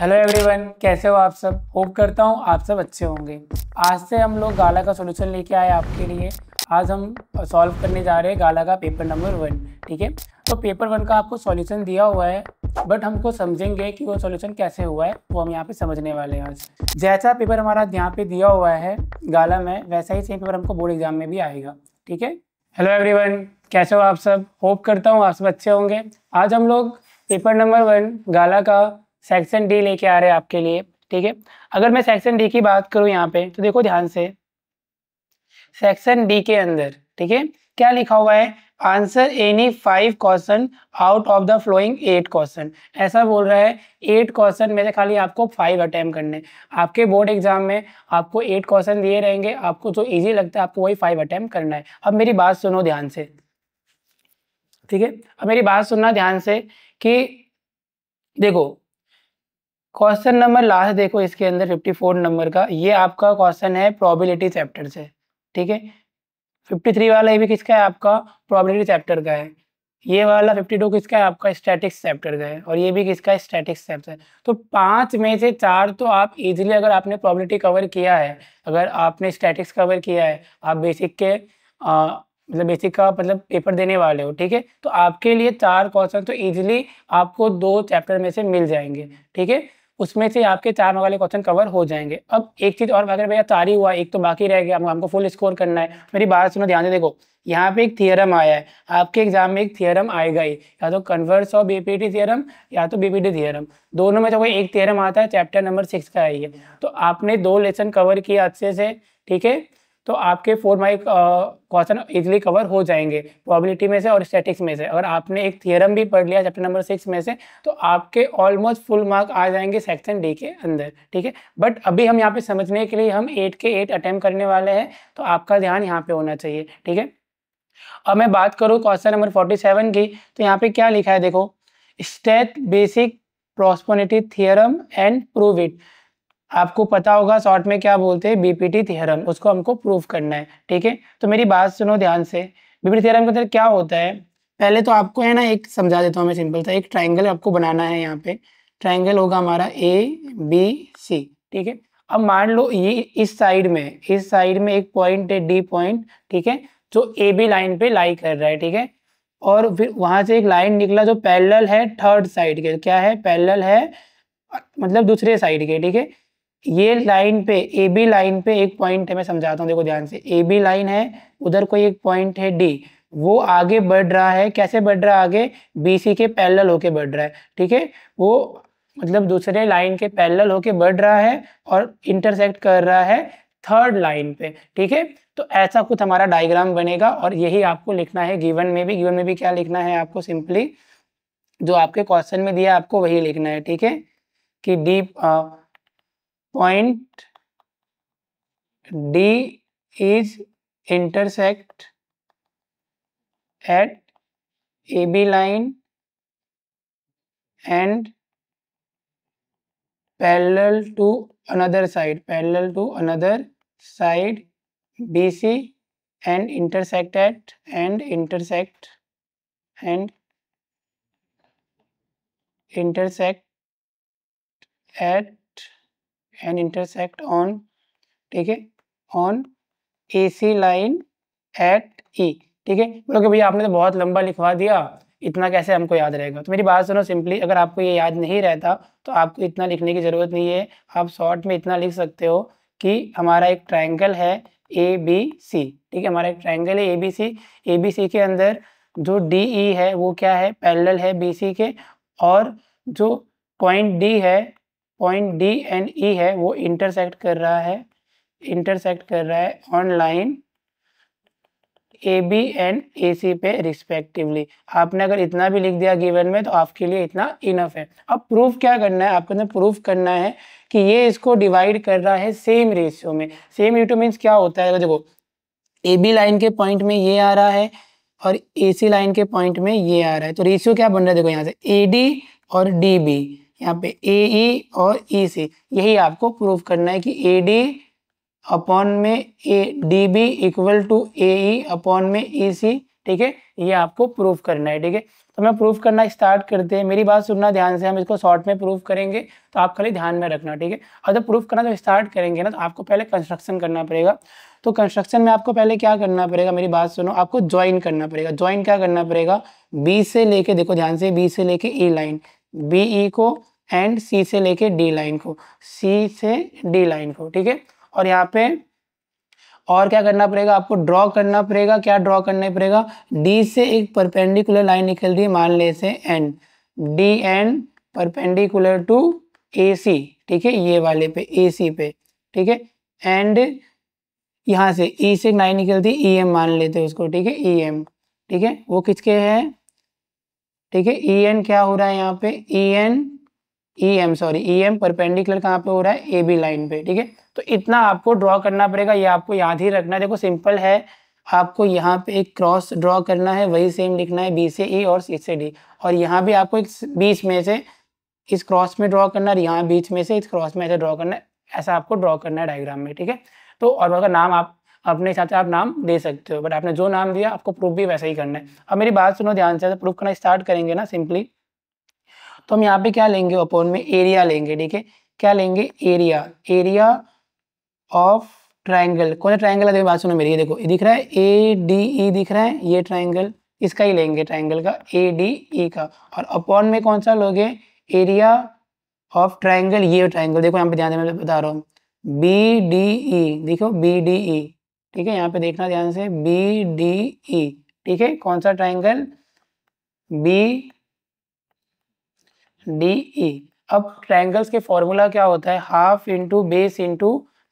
Hello everyone कैसे हो आप सब होप करता हूँ आप सब अच्छे होंगे आज से हम लोग गाला का सोल्यूशन लेके आए आपके लिए आज हम सॉल्व करने जा रहे हैं गाला का पेपर नंबर वन ठीक है तो पेपर वन का आपको सॉल्यूशन दिया हुआ है बट हमको समझेंगे कि वो सॉल्यूशन कैसे हुआ है वो हम यहाँ पे समझने वाले हैं आज जैसा पेपर हमारा यहाँ पे दिया हुआ है गाला में वैसा ही सेम पेपर हमको बोर्ड एग्जाम में भी आएगा ठीक है हेलो एवरीवन कैसे हो आप सब होप करता हूँ आप सब अच्छे होंगे आज हम लोग पेपर नंबर वन गाला का सेक्शन डी लेके आ रहे हैं आपके लिए ठीक है अगर मैं सेक्शन डी की बात करूं यहाँ पे तो देखो ध्यान से सेक्शन डी के अंदर ठीक है क्या लिखा हुआ है answer any five question out of the following eight question ऐसा बोल रहा है एट क्वेश्चन में से खाली आपको फाइव अटैम्प करने आपके बोर्ड एग्जाम में आपको एट क्वेश्चन दिए रहेंगे आपको जो इजी लगता है आपको वही फाइव अटैम्प करना है अब मेरी बात सुनो ध्यान से ठीक है अब मेरी बात सुनना ध्यान से कि देखो क्वेश्चन नंबर लास्ट देखो इसके अंदर 54 नंबर का ये आपका क्वेश्चन है प्रोबेबिलिटी चैप्टर से ठीक है 53 वाला ये भी किसका है आपका प्रोबेबिलिटी चैप्टर का है ये वाला 52 किसका है आपका स्टैटिक्स चैप्टर का है और ये भी किसका है स्टैटिक्स चैप्टर है तो पांच में से चार तो आप इजिली अगर आपने प्रॉबिलिटी कवर किया है अगर आपने स्टैटिक्स कवर किया है आप बेसिक के आ, मतलब बेसिक का मतलब पेपर देने वाले हो ठीक है तो आपके लिए चार क्वेश्चन तो इजीली आपको दो चैप्टर में से मिल जाएंगे ठीक है उसमें से आपके चार वाले क्वेश्चन कवर हो जाएंगे अब एक चीज़ और अगर भैया तारी हुआ एक तो बाकी रह गया हमको फुल स्कोर करना है मेरी बात सुनो ध्यान से देखो यहाँ पे एक थियरम आया है आपके एग्जाम में एक थियरम आएगा ही या तो कन्वर्स ऑफ बीपीटी थियरम या तो बीपीटी थियरम दोनों में जो कोई एक थियरम आता है चैप्टर नंबर सिक्स का आई है तो आपने दो लेसन कवर किया अच्छे से ठीक है तो आपके four mark question easily cover हो जाएंगे प्रोबेबिलिटी में से और स्टैटिक्स में से अगर आपने एक थियरम भी पढ़ लिया चैप्टर नंबर सिक्स में से तो आपके ऑलमोस्ट फुल मार्क आ जाएंगे सेक्शन डी के अंदर ठीक है बट अभी हम यहाँ पे समझने के लिए हम एट के एट अटैम्प्ट करने वाले हैं तो आपका ध्यान यहाँ पे होना चाहिए ठीक है अब मैं बात करूँ क्वेश्चन नंबर फोर्टी सेवन की तो यहाँ पे क्या लिखा है देखो state basic proportionality theorem and prove it आपको पता होगा शॉर्ट में क्या बोलते हैं बीपीटी थ्योरम उसको हमको प्रूफ करना है ठीक है तो मेरी बात सुनो ध्यान से बीपीटी थ्योरम के अंदर क्या होता है पहले तो आपको है ना एक समझा देता हूँ मैं सिंपल था एक ट्राइंगल आपको बनाना है यहाँ पे ट्राइंगल होगा हमारा ए बी सी ठीक है अब मान लो ये इस साइड में इस साइड में एक पॉइंट है डी पॉइंट ठीक है जो ए बी लाइन पे लाई कर रहा है ठीक है और फिर वहां से एक लाइन निकला जो पैरेलल है थर्ड साइड के क्या है पैरेलल है मतलब दूसरे साइड के ठीक है ये लाइन पे ए बी लाइन पे एक पॉइंट है मैं समझाता हूँ देखो ध्यान से ए बी लाइन है उधर कोई एक पॉइंट है डी वो आगे बढ़ रहा है कैसे बढ़ रहा है आगे बी सी के पैरेलल होके बढ़ रहा है ठीक है वो मतलब दूसरे लाइन के पैरेलल होके बढ़ रहा है और इंटरसेक्ट कर रहा है थर्ड लाइन पे ठीक है तो ऐसा कुछ हमारा डायग्राम बनेगा और यही आपको लिखना है गिवन में भी गिवन में भी क्या लिखना है आपको सिंपली जो आपके क्वेश्चन में दिया आपको वही लिखना है ठीक है कि D point D is intersect at AB line and parallel to another side parallel to another side BC and intersect at and intersect and intersect at and intersect on ठीक है on A C line at E ठीक है बोलो कि भैया आपने तो बहुत लंबा लिखवा दिया इतना कैसे हमको याद रहेगा तो मेरी बात सुनो सिंपली अगर आपको ये याद नहीं रहता तो आपको इतना लिखने की ज़रूरत नहीं है आप शॉर्ट में इतना लिख सकते हो कि हमारा एक ट्राइंगल है ए बी सी ठीक है हमारा एक ट्राइंगल है ए बी सी ए बी सी के अंदर जो डी ई e है वो क्या है पैरेलल है बी सी के और जो पॉइंट डी है पॉइंट डी एंड ई है वो इंटरसेक्ट कर रहा है इंटरसेक्ट कर रहा है on line A B and A C पे रिस्पेक्टिवली आपने अगर इतना भी लिख दिया गिवन में तो आपके लिए इतना इनफ है अब प्रूफ क्या करना है आपको प्रूफ करना है कि ये इसको डिवाइड कर रहा है सेम रेशियो में सेम रेशियो मीन्स क्या होता है देखो ए बी लाइन के पॉइंट में ये आ रहा है और ए सी लाइन के पॉइंट में ये आ रहा है तो रेशियो क्या बन रहा है देखो यहाँ से ए डी और डी बी यहाँ पे ए ई e और ई e सी यही आपको प्रूफ करना है कि ए डी अपॉन में A D B equal to A E upon में ई e सी ठीक है ये आपको प्रूफ करना है ठीक है तो मैं प्रूफ करना स्टार्ट करते हैं मेरी बात सुनना ध्यान से हम इसको शॉर्ट में प्रूफ करेंगे तो आप खाली ध्यान में रखना ठीक है और जब प्रूफ करना जब स्टार्ट तो करेंगे ना तो आपको पहले कंस्ट्रक्शन करना पड़ेगा तो कंस्ट्रक्शन में आपको पहले क्या करना पड़ेगा मेरी बात सुनो आपको ज्वाइन करना पड़ेगा ज्वाइन क्या करना पड़ेगा बी से लेके देखो ध्यान से बी से लेके ए लाइन बी ई को एंड सी से लेके डी लाइन को सी से डी लाइन को ठीक है और यहाँ पे और क्या करना पड़ेगा आपको ड्रॉ करना पड़ेगा क्या ड्रॉ करना पड़ेगा डी से एक परपेंडिकुलर लाइन निकल रही है मान ले से N D N perpendicular to A C ठीक है ये वाले पे ए सी पे ठीक है एंड यहाँ से ई e से लाइन निकलती ई एम मान लेते हैं उसको ठीक है ई एम ठीक है वो किसके है ठीक है ई एन क्या हो रहा है यहाँ पे E N E M sorry E M perpendicular कहाँ पे हो रहा है ए बी लाइन पे ठीक है तो इतना आपको ड्रॉ करना पड़ेगा ये आपको याद ही रखना है देखो सिंपल है आपको यहाँ पे एक क्रॉस ड्रॉ करना है वही सेम लिखना है बी से ई e और सी से डी और यहाँ भी आपको एक बीच में से इस क्रॉस में ड्रॉ करना है यहाँ बीच में से इस क्रॉस में ऐसे ड्रॉ करना है ऐसा आपको ड्रॉ करना है डायग्राम में ठीक है तो और अगर नाम आप अपने हिसाब से आप नाम दे सकते हो बट आपने जो नाम दिया आपको प्रूफ भी वैसा ही करना है अब मेरी बात सुनो ध्यान से प्रूफ करना स्टार्ट करेंगे ना सिंपली तो हम यहाँ पे क्या लेंगे अपोन में एरिया लेंगे ठीक है क्या लेंगे एरिया एरिया ऑफ ट्राइंगल कौन सा ट्राइंगल है बात सुनो मेरी देखो ये दिख रहा है ए डी ई दिख रहा है ये ट्राइंगल इसका ही लेंगे ट्राइंगल का ए डी ई का और अपोन में कौन सा लोगे एरिया ऑफ ट्राइंगल ये ट्राइंगल देखो यहाँ पे ध्यान देना बता रहा हूँ बी डी ई देखो बी डी ई ठीक है यहाँ पे देखना ध्यान से बी डी ई ठीक है कौन सा ट्राइंगल बी डी ई अब ट्राइंगल्स के फॉर्मूला क्या होता है half into base into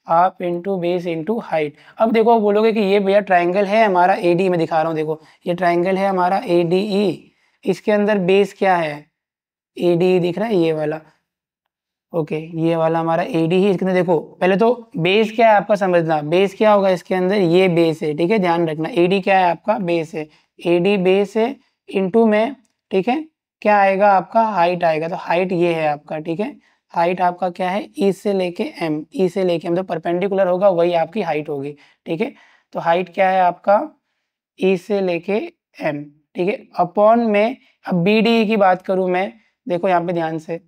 half into base into height अब देखो आप बोलोगे कि ये भैया ट्राइंगल है हमारा ए डी में दिखा रहा हूँ देखो ये ट्राइंगल है हमारा ए डी ई इसके अंदर बेस क्या है ए डी e दिख रहा है ये वाला ओके ये वाला हमारा ए डी ही इसके अंदर देखो पहले तो बेस क्या है आपका समझना बेस क्या होगा इसके अंदर ये बेस है ठीक है ध्यान रखना ए डी क्या है आपका बेस है ए डी बेस है टू में ठीक है क्या आएगा आपका हाइट आएगा तो हाइट ये है आपका ठीक है हाइट आपका क्या है ई e से लेके एम ई e से लेके एम तो परपेंडिकुलर होगा वही आपकी हाइट होगी ठीक है तो हाइट क्या है आपका ई e से लेके एम ठीक है अपॉन में अब बी डी की बात करूं मैं देखो यहाँ पे ध्यान से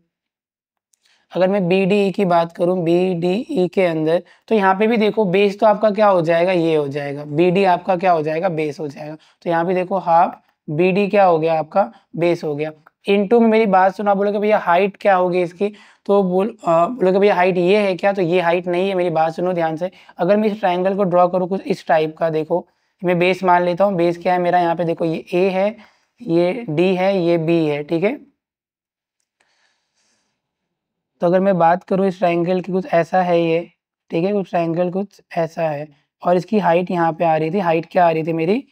अगर मैं बी डी ई की बात करूँ बी डी ई e के अंदर तो यहाँ पे भी देखो बेस तो आपका क्या हो जाएगा ये हो जाएगा बी डी e आपका क्या हो जाएगा बेस हो जाएगा तो यहाँ पे देखो हाफ बी डी क्या हो गया आपका बेस हो गया इनटू में मेरी बात सुना बोलोगे भैया हाइट क्या होगी इसकी तो बोल बोलोगे भैया हाइट ये है क्या तो ये हाइट नहीं है मेरी बात सुनो ध्यान से अगर मैं इस ट्राइंगल को ड्रॉ करूँ कुछ इस टाइप का देखो मैं बेस मान लेता हूँ बेस क्या है मेरा यहाँ पे देखो ये ए है ये डी है ये बी है ठीक है तो अगर मैं बात करूँ इस ट्राइंगल की कुछ ऐसा है ये ठीक है कुछ ट्राइंगल कुछ ऐसा है और इसकी हाइट यहाँ पे आ रही थी हाइट क्या आ रही थी मेरी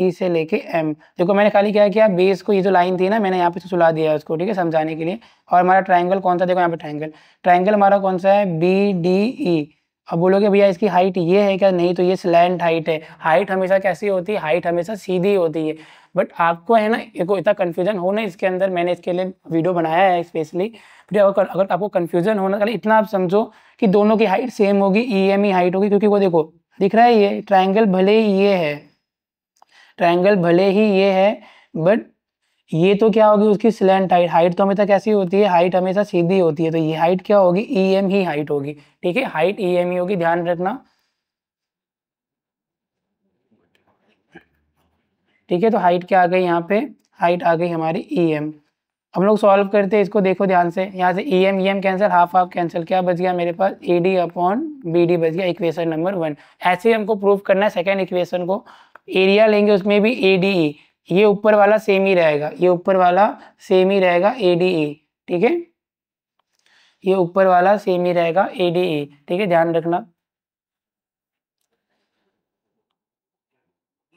ई e से लेके एम देखो मैंने खाली क्या किया बेस को ये जो लाइन थी ना मैंने यहाँ पे सुला दिया उसको ठीक है समझाने के लिए और हमारा ट्राइंगल कौन सा देखो यहाँ पे ट्राइंगल ट्राइंगल हमारा कौन सा है बी डी ई अब बोलोगे भैया इसकी हाइट ये है क्या नहीं तो ये स्लैंड हाइट है हाइट हमेशा कैसी होती है हाइट हमेशा सीधी होती है बट आपको है ना एक इतना कन्फ्यूजन हो ना इसके अंदर मैंने इसके लिए वीडियो बनाया है स्पेशली फिर अगर अगर आपको कन्फ्यूजन होना खाली इतना आप समझो कि दोनों की हाइट सेम होगी ई एम ई हाइट होगी क्योंकि वो देखो दिख रहा है ये ट्राइंगल भले ही ये है ट्राइंगल भले ही ये है बट ये तो क्या होगी उसकी स्लेंट हाइट हाइट तो हमेशा कैसी होती है हाइट हमेशा सीधी होती है तो ये हाइट क्या होगी ई e एम ही हाइट होगी ठीक है हाइट ई एम ही होगी ध्यान रखना ठीक है तो हाइट क्या आ गई यहाँ पे हाइट आ गई हमारी ई e एम हम लोग सॉल्व करते हैं इसको देखो ध्यान से यहाँ से E M E M cancel half half cancel क्या बच गया मेरे पास A D upon B D बच गया इक्वेशन नंबर वन ऐसे ही हमको प्रूफ करना है सेकेंड इक्वेशन को एरिया लेंगे उसमें भी ए डी ई ये ऊपर वाला सेम ही रहेगा ये ऊपर वाला सेम ही रहेगा ए डी ए ठीक है ये ऊपर वाला सेम ही रहेगा ए डी ए ठीक है ध्यान रखना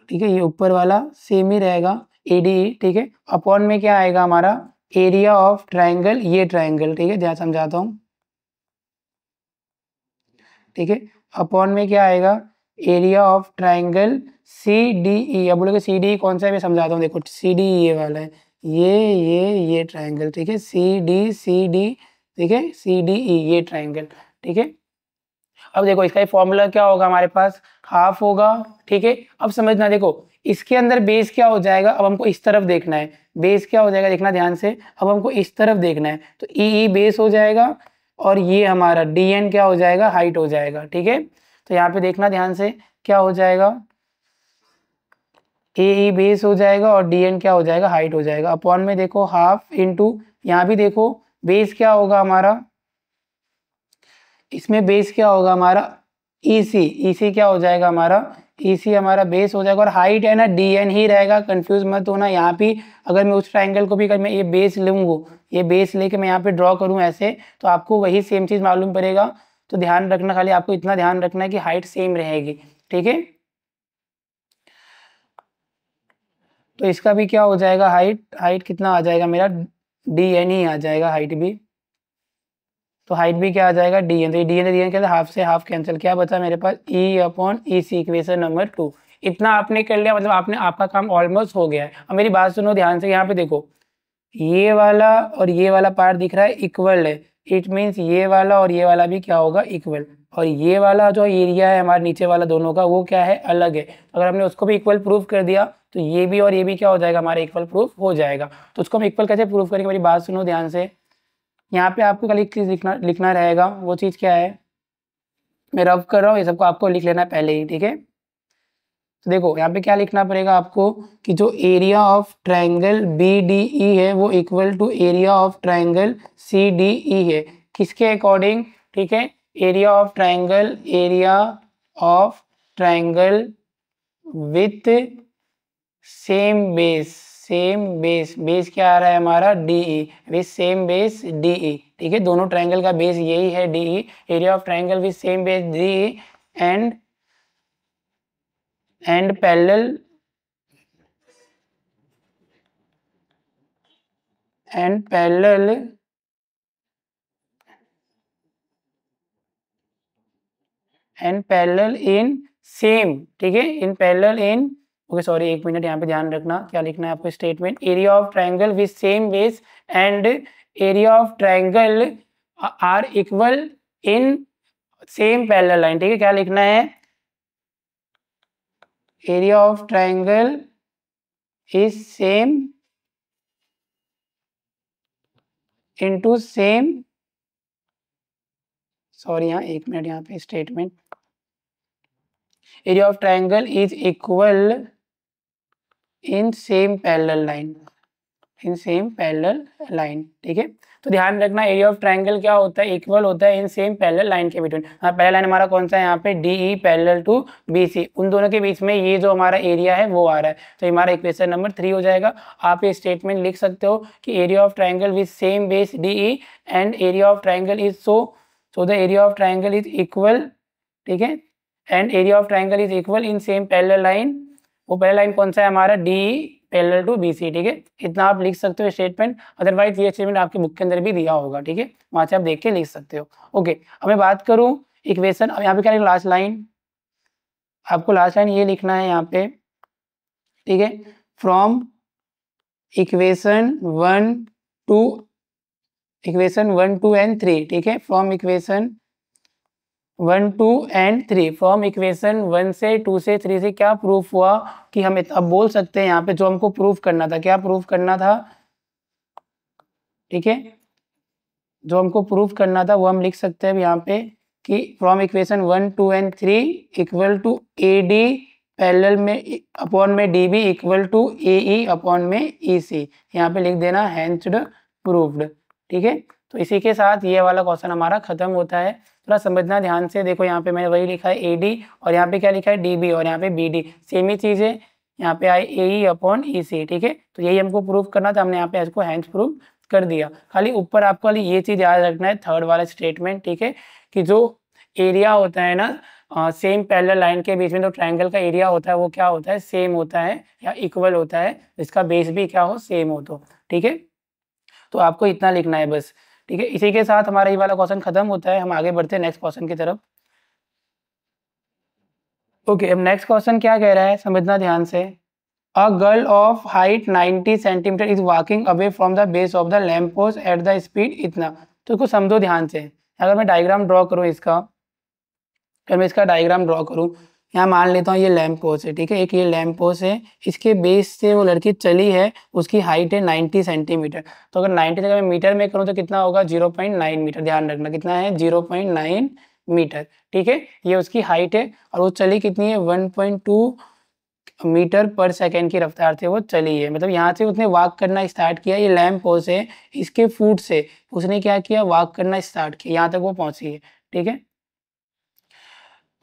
ठीक है ये ऊपर वाला सेम ही रहेगा ए डी ए ठीक है अपॉन में क्या आएगा हमारा एरिया ऑफ ट्राइंगल ये ट्राइंगल ठीक है ध्यान समझाता हूँ ठीक है अपॉन में क्या आएगा area of triangle C D E अब बोलोगे सी डी e कौन सा है मैं समझाता हूँ देखो सी डी ई वाला है ये ये ये ट्राइंगल ठीक है सी डी सी डी ठीक है सी डी ई ये ट्राइंगल ठीक है अब देखो इसका फॉर्मूला क्या होगा हमारे पास हाफ होगा ठीक है अब समझना देखो इसके अंदर बेस क्या हो जाएगा अब हमको इस तरफ देखना है बेस क्या हो जाएगा देखना ध्यान से अब हमको इस तरफ देखना है तो ई ई बेस हो जाएगा और ये हमारा डी एन क्या हो जाएगा हाइट हो जाएगा ठीक है तो यहाँ पे देखना ध्यान से क्या हो जाएगा ए ई बेस हो जाएगा और डी एन क्या हो जाएगा हाइट हो जाएगा अपॉन में देखो हाफ इन टू यहाँ भी देखो बेस क्या होगा हमारा इसमें बेस क्या होगा हमारा ई सी ई सी क्या हो जाएगा हमारा ई सी हमारा बेस हो जाएगा और हाइट है ना डी एन ही रहेगा कंफ्यूज मत होना यहाँ पे अगर मैं उस ट्राइंगल को भी अगर मैं ये बेस लूँगो ये बेस लेके मैं यहाँ पे ड्रॉ करूँ ऐसे तो आपको वही सेम चीज़ मालूम पड़ेगा तो ध्यान रखना खाली आपको इतना ध्यान रखना है कि हाइट सेम रहेगी ठीक है तो इसका भी क्या हो जाएगा हाइट हाइट कितना आ जाएगा मेरा डी एन ही आ जाएगा हाइट भी तो हाइट भी क्या आ जाएगा डी एन तो डी एन डी एन के हाफ से हाफ कैंसिल क्या बचा मेरे पास E upon E C equation number two इतना आपने कर लिया मतलब आपने आपका काम ऑलमोस्ट हो गया है अब मेरी बात सुनो ध्यान से यहाँ पे देखो ये वाला और ये वाला पार्ट दिख रहा है इक्वल है इट मीन्स ये वाला और ये वाला भी क्या होगा इक्वल और ये वाला जो एरिया है हमारे नीचे वाला दोनों का वो क्या है अलग है अगर हमने उसको भी इक्वल प्रूफ कर दिया तो ये भी और ये भी क्या हो जाएगा हमारा इक्वल प्रूफ हो जाएगा तो उसको हम इक्वल कैसे प्रूफ करेंगे मेरी बात सुनो ध्यान से यहाँ पे आपको खाली एक चीज़ लिखना लिखना रहेगा वो चीज़ क्या है मैं रफ कर रहा हूँ ये सबको आपको लिख लेना पहले ही ठीक है तो देखो यहाँ पे क्या लिखना पड़ेगा आपको कि जो area of triangle B D E है वो equal to area of triangle C D E है किसके अकॉर्डिंग ठीक है area of triangle area of triangle with same base same base base क्या आ रहा है हमारा D E with same base D E ठीक है दोनों ट्राइंगल का बेस यही है D E area of triangle with same base D E and and parallel and parallel and parallel in same ठीक है in parallel in okay sorry एक मिनट यहाँ पे ध्यान रखना क्या लिखना है आपको statement area of triangle with same base and area of triangle are equal in same parallel line ठीक है क्या लिखना है area of triangle is same into same sorry यहाँ एक मिनट यहाँ पे statement area of triangle is equal in same parallel line in same parallel line ठीक है तो ध्यान रखना एरिया ऑफ ट्राइंगल क्या होता है इक्वल होता है इन सेम पैरेलल लाइन के बिटवीन हाँ पहला लाइन हमारा कौन सा है यहाँ पे D E parallel to B C उन दोनों के बीच में ये जो हमारा एरिया है वो आ रहा है तो हमारा इक्वेशन नंबर थ्री हो जाएगा आप ये स्टेटमेंट लिख सकते हो कि area of triangle with same base D E and area of triangle is so so the area of triangle is equal ठीक है and area of triangle is equal in same parallel line वो parallel line कौन सा है हमारा D parallel to B C ठीक है इतना आप लिख सकते हो स्टेटमेंट अदरवाइज ये स्टेटमेंट आपके बुक के अंदर भी दिया होगा ठीक है वहां से आप देख के लिख सकते हो ओके अब मैं बात करूँ इक्वेशन अब यहाँ पे क्या लिखा लास्ट लाइन आपको लास्ट लाइन ये लिखना है यहाँ पे ठीक है from equation one two equation one two and three ठीक है from equation one two and three from equation one से टू से थ्री से क्या प्रूफ हुआ कि हम अब बोल सकते हैं यहाँ पे जो हमको प्रूफ करना था क्या प्रूफ करना था ठीक है जो हमको प्रूफ करना था वो हम लिख सकते हैं यहाँ पे कि from equation one two and three equal to A D parallel में अपॉन e में D B equal to A upon में ई e सी यहाँ पे लिख देना हैंस्ड प्रूफ ठीक है तो इसी के साथ ये वाला क्वेश्चन हमारा खत्म होता है थोड़ा समझना ध्यान से देखो यहाँ पे मैंने वही लिखा है ए डी और यहाँ पे क्या लिखा है डी बी और यहाँ पे बी डी सेम ही चीज़ है यहाँ पे आई ए अपॉन ई सी ठीक है तो यही हमको प्रूफ करना था हमने यहाँ पे इसको हैंड्स प्रूफ कर दिया खाली ऊपर आपको खाली ये चीज़ याद रखना है थर्ड वाला स्टेटमेंट ठीक है कि जो एरिया होता है ना सेम पैरेलल लाइन के बीच में जो तो ट्रायंगल का एरिया होता है वो क्या होता है सेम होता है या इक्वल होता है इसका बेस भी क्या हो सेम हो तो ठीक है तो आपको इतना लिखना है बस ठीक है इसी के साथ हमारा ये वाला क्वेश्चन खत्म होता है हम आगे बढ़ते हैं नेक्स्ट क्वेश्चन की तरफ ओके अब नेक्स्ट क्वेश्चन क्या कह रहा है समझना ध्यान से a girl of height 90 centimetre is walking away from the base of the lamp post at the speed इतना तो इसको समझो ध्यान से अगर मैं डायग्राम ड्रॉ करूँ इसका अगर मैं इसका डायग्राम ड्रॉ करूँ यहाँ मान लेता हूँ ये लैम्प पोस्ट है ठीक है एक ये लैम्प पोस्ट है इसके बेस से वो लड़की चली है उसकी हाइट है नाइन्टी सेंटीमीटर तो अगर नाइन्टी अगर मैं मीटर में करूँ तो कितना होगा जीरो मीटर ध्यान रखना कितना है जीरो मीटर ठीक है ये उसकी हाइट है और वो चली कितनी है वन मीटर पर सेकेंड की रफ्तार से वो चली है मतलब यहाँ से उसने वॉक करना स्टार्ट किया ये लैम्प पोस्ट है इसके फूट से उसने क्या किया वॉक करना स्टार्ट किया यहाँ तक वो पहुँची है ठीक है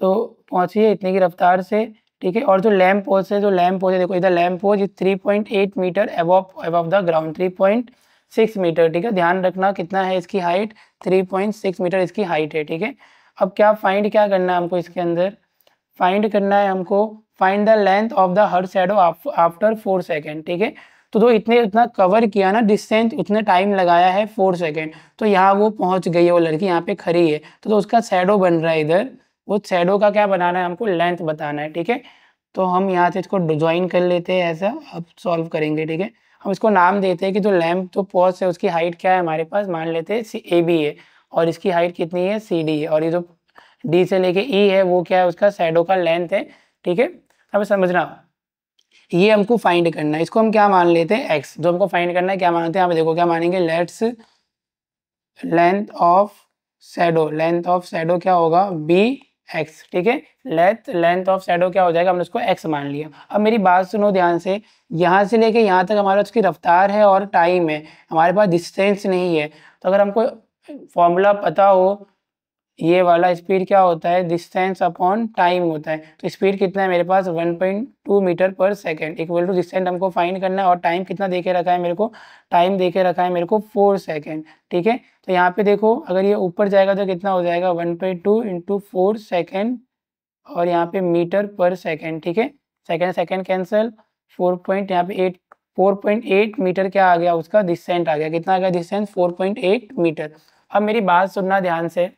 तो पहुँचिए इतने की रफ्तार से ठीक है और जो लैम्प पोस्ट है जो लैम्प पोस्ट है देखो इधर lamp post is three point eight metre above above the ground three point six metre ठीक है ध्यान रखना कितना है इसकी height three point six metre इसकी हाइट है ठीक है अब क्या फाइंड क्या करना है हमको इसके अंदर फाइंड करना है हमको find the length of the her shadow after four second ठीक है तो जो इतने उतना कवर किया ना डिस्टेंस उतने टाइम लगाया है फोर सेकेंड तो यहाँ वो पहुँच गई है वो लड़की यहाँ पे खड़ी है तो, तो उसका शेडो बन रहा है इधर वो शेडो का क्या बनाना है हमको लेंथ बताना है ठीक है तो हम यहाँ से इसको ज्वाइन कर लेते हैं ऐसा अब सॉल्व करेंगे ठीक है हम इसको नाम देते हैं कि जो लैम्प जो पॉज है उसकी हाइट क्या है हमारे पास मान लेते हैं ए बी है और इसकी हाइट कितनी है सी डी है और ये जो डी से लेके ई e है वो क्या है उसका शेडो का लेंथ है ठीक है अब समझना ये हमको फाइंड करना है इसको हम क्या मान लेते हैं एक्स जो हमको फाइंड करना है क्या मानते हैं आप देखो क्या मानेंगे let's length of shadow length of shadow क्या होगा बी एक्स ठीक है लेंथ लेंथ ऑफ शेडो क्या हो जाएगा हमने उसको एक्स मान लिया अब मेरी बात सुनो ध्यान से यहाँ से लेके यहाँ तक हमारे उसकी रफ्तार है और टाइम है हमारे पास डिस्टेंस नहीं है तो अगर हमको फॉर्मूला पता हो ये वाला स्पीड क्या होता है डिस्टेंस अपॉन टाइम होता है तो स्पीड कितना है मेरे पास 1.2 metre per second equal to distance हमको फाइंड करना है और टाइम कितना देके रखा है मेरे को टाइम देके रखा है मेरे को फोर सेकेंड ठीक है तो यहाँ पे देखो अगर ये ऊपर जाएगा तो कितना हो जाएगा one point two into four second और यहाँ पे मीटर पर सेकेंड ठीक है second second cancel four point यहाँ पे एट 4.8 मीटर क्या आ गया उसका डिस्टेंट आ गया कितना आ गया डिस्टेंस 4.8 मीटर अब मेरी बात सुनना ध्यान से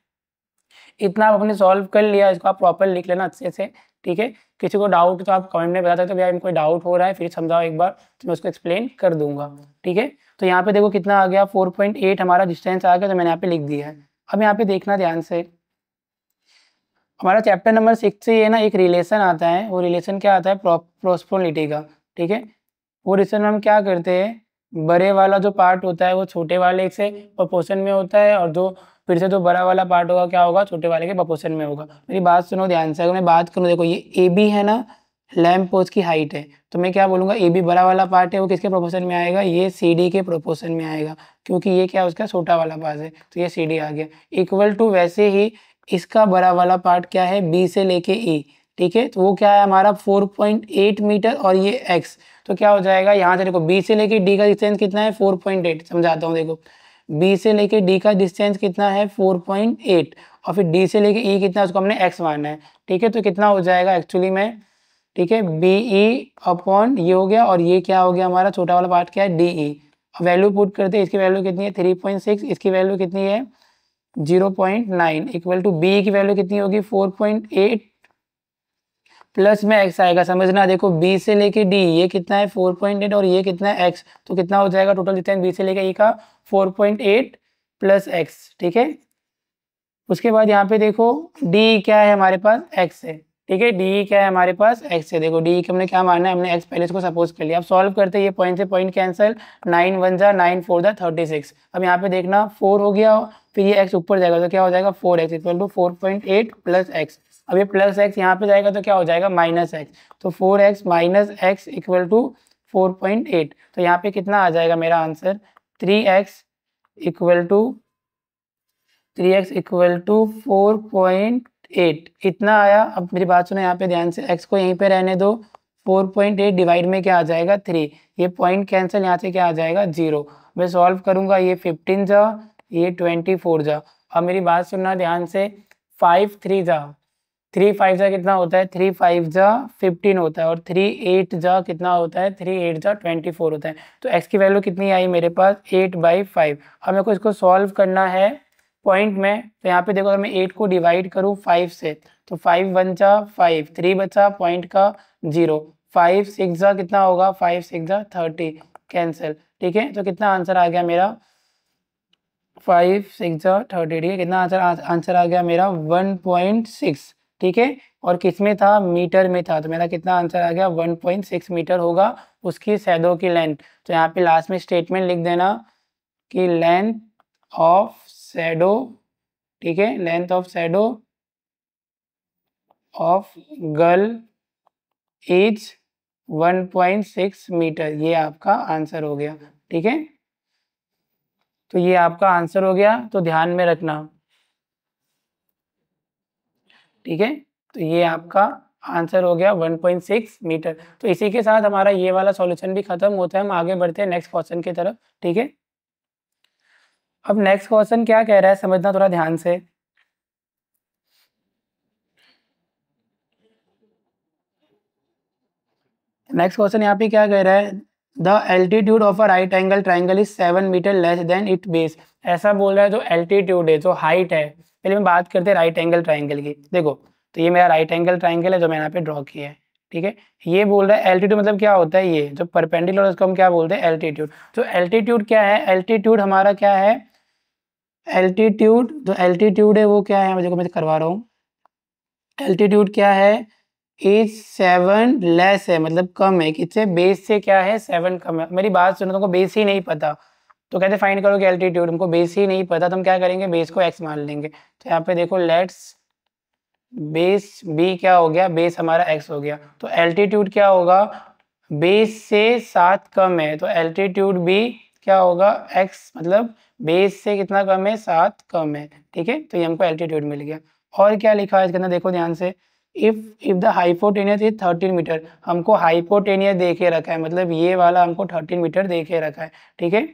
इतना आप अपने सॉल्व कर लिया इसको आप प्रॉपर लिख लेना अच्छे से ठीक है किसी को डाउट तो आप कमेंट में बता सकते हो भैया इनको डाउट हो रहा है फिर समझाओ एक बार तो मैं उसको एक्सप्लेन कर दूंगा ठीक है तो यहाँ पे देखो कितना आ गया 4.8 हमारा डिस्टेंस आ गया तो मैंने यहाँ पे लिख दिया है अब यहाँ पे देखना ध्यान से हमारा चैप्टर नंबर सिक्स से ये ना एक रिलेशन आता है वो रिलेशन क्या आता है प्रोस्पोनिटी का ठीक है वो रिलेशन हम क्या करते हैं बड़े वाला जो पार्ट होता है वो छोटे वाले से प्रपोर्शन में होता है और जो फिर से तो बड़ा वाला पार्ट होगा क्या होगा छोटे वाले के प्रपोर्शन में होगा मेरी बात सुनो ध्यान से अगर मैं बात करूँ देखो ये ए बी है ना लैम्प पोस्ट की हाइट है तो मैं क्या बोलूँगा ए बी बड़ा वाला पार्ट है वो किसके प्रोपोर्शन में आएगा ये सी डी के प्रोपोर्शन में आएगा क्योंकि ये क्या उसका छोटा वाला पास है तो ये सी डी आ गया इक्वल टू वैसे ही इसका बड़ा वाला पार्ट क्या है बी से लेके ए ठीक है तो वो क्या है हमारा 4.8 मीटर और ये एक्स तो क्या हो जाएगा यहाँ से देखो बी से लेके डी का डिस्टेंस कितना है 4.8 समझाता हूँ देखो बी से लेके डी का डिस्टेंस कितना है 4.8 और फिर डी से लेके ई e कितना उसको हमने एक्स मानना है ठीक है तो कितना हो जाएगा एक्चुअली में ठीक है बी ई अपॉन ये हो गया और ये क्या हो गया हमारा छोटा वाला पार्ट क्या है डी ई वैल्यू पुट करते हैं इसकी वैल्यू कितनी है थ्री पॉइंट सिक्स इसकी वैल्यू कितनी है zero point nine equal to B की वैल्यू कितनी होगी फोर पॉइंट एट प्लस में एक्स आएगा समझना देखो बी से लेके डी ये कितना है फोर पॉइंट एट और ये कितना है एक्स तो कितना हो जाएगा टोटल जितना बी से लेके ई e का four point eight plus X ठीक है उसके बाद यहाँ पे देखो डी क्या है हमारे पास एक्स है ठीक है डी क्या है हमारे पास एक्स है देखो डी के हमने क्या मानना है हमने एक्स पहले इसको सपोज कर लिया अब सॉल्व करते ये पॉइंट से पॉइंट कैंसिल नाइन वन जा नाइन फोर जा थर्टी सिक्स अब यहाँ पे देखना फोर हो गया फिर ये एक्स ऊपर जाएगा तो क्या हो जाएगा four X equal to four point eight plus X अब ये प्लस एक्स यहाँ पे जाएगा तो क्या हो जाएगा माइनस एक्स तो four X minus X equal to four point eight तो यहाँ पे कितना आ जाएगा मेरा answer three X equal to three X equal to four point eight इतना आया अब मेरी बात सुनो यहाँ पे ध्यान से एक्स को यहीं पे रहने दो फोर पॉइंट एट डिवाइड में क्या आ जाएगा थ्री ये पॉइंट कैंसिल यहाँ से क्या आ जाएगा जीरो मैं सॉल्व करूंगा ये फिफ्टीन जा ये ट्वेंटी फोर जा अब मेरी बात सुनना ध्यान से फाइव थ्री जा थ्री फाइव जा कितना होता है थ्री फाइव जा फिफ्टीन होता है और थ्री एट जा कितना होता है थ्री एट जा ट्वेंटी फोर होता है तो एक्स की वैल्यू कितनी आई मेरे पास एट बाई फाइव मेरे को इसको सॉल्व करना है पॉइंट में तो यहाँ पे देखो अगर मैं एट को डिवाइड करूँ फाइव से तो फाइव वन जा फाइव थ्री बचा पॉइंट का जीरो फाइव सिक्स जा कितना होगा फाइव सिक्स जा थर्टी कैंसिल ठीक है तो कितना आंसर आ गया मेरा फाइव सिक्स जा थर्टी ठीक है कितना आंसर आंसर आ गया मेरा वन पॉइंट सिक्स ठीक है और किस में था मीटर में था तो मेरा कितना आंसर आ गया 1.6 मीटर होगा उसकी सैदों की लेंथ तो यहाँ पे लास्ट में स्टेटमेंट लिख देना कि लेंथ ऑफ सैडो ठीक है length of shadow of girl is 1.6 metre ये आपका आंसर हो गया ठीक है तो ये आपका आंसर हो गया तो ध्यान में रखना ठीक है तो ये आपका आंसर हो गया 1.6 मीटर तो इसी के साथ हमारा ये वाला सॉल्यूशन भी खत्म होता है हम आगे बढ़ते हैं नेक्स्ट क्वेश्चन की तरफ ठीक है अब नेक्स्ट क्वेश्चन क्या कह रहा है समझना थोड़ा ध्यान से नेक्स्ट क्वेश्चन यहाँ पे क्या कह रहा है the altitude of a right angle triangle is seven metre less than it base ऐसा बोल रहा है जो एल्टीट्यूड है जो हाइट है पहले मैं बात करते हैं राइट एंगल ट्राइंगल की देखो तो ये मेरा राइट एंगल ट्राइंगल है जो मैंने यहाँ पे ड्रॉ किया है ठीक है ये बोल रहा है एल्टीट्यूड मतलब क्या होता है ये जो परपेंडिकुलर उसको हम क्या बोलते हैं एल्टीट्यूड तो एल्टीट्यूड क्या है एल्टीट्यूड हमारा क्या है एल्टीट्यूड जो एल्टीट्यूड है वो क्या है मैं देखो मैं करवा रहा हूँ एल्टीट्यूड क्या है एज सेवन लेस है मतलब कम है किससे बेस से क्या है सेवन कम है मेरी बात सुनो तुमको बेस ही नहीं पता तो कहते फाइंड करोगे एल्टीट्यूड हमको बेस ही नहीं पता तो हम क्या करेंगे बेस को एक्स मान लेंगे तो यहाँ पे देखो लेट्स बेस बी क्या हो गया बेस हमारा एक्स हो गया तो एल्टीट्यूड क्या होगा बेस से सात कम है तो एल्टीट्यूड भी क्या होगा एक्स मतलब बेस से कितना कम है सात कम है ठीक है तो ये हमको एल्टीट्यूड मिल गया और क्या लिखा है इसके अंदर देखो ध्यान से if if the hypotenuse is thirteen metre हमको हाइपोटेनियस देखे रखा है मतलब ये वाला हमको थर्टीन मीटर देखे रखा है ठीक है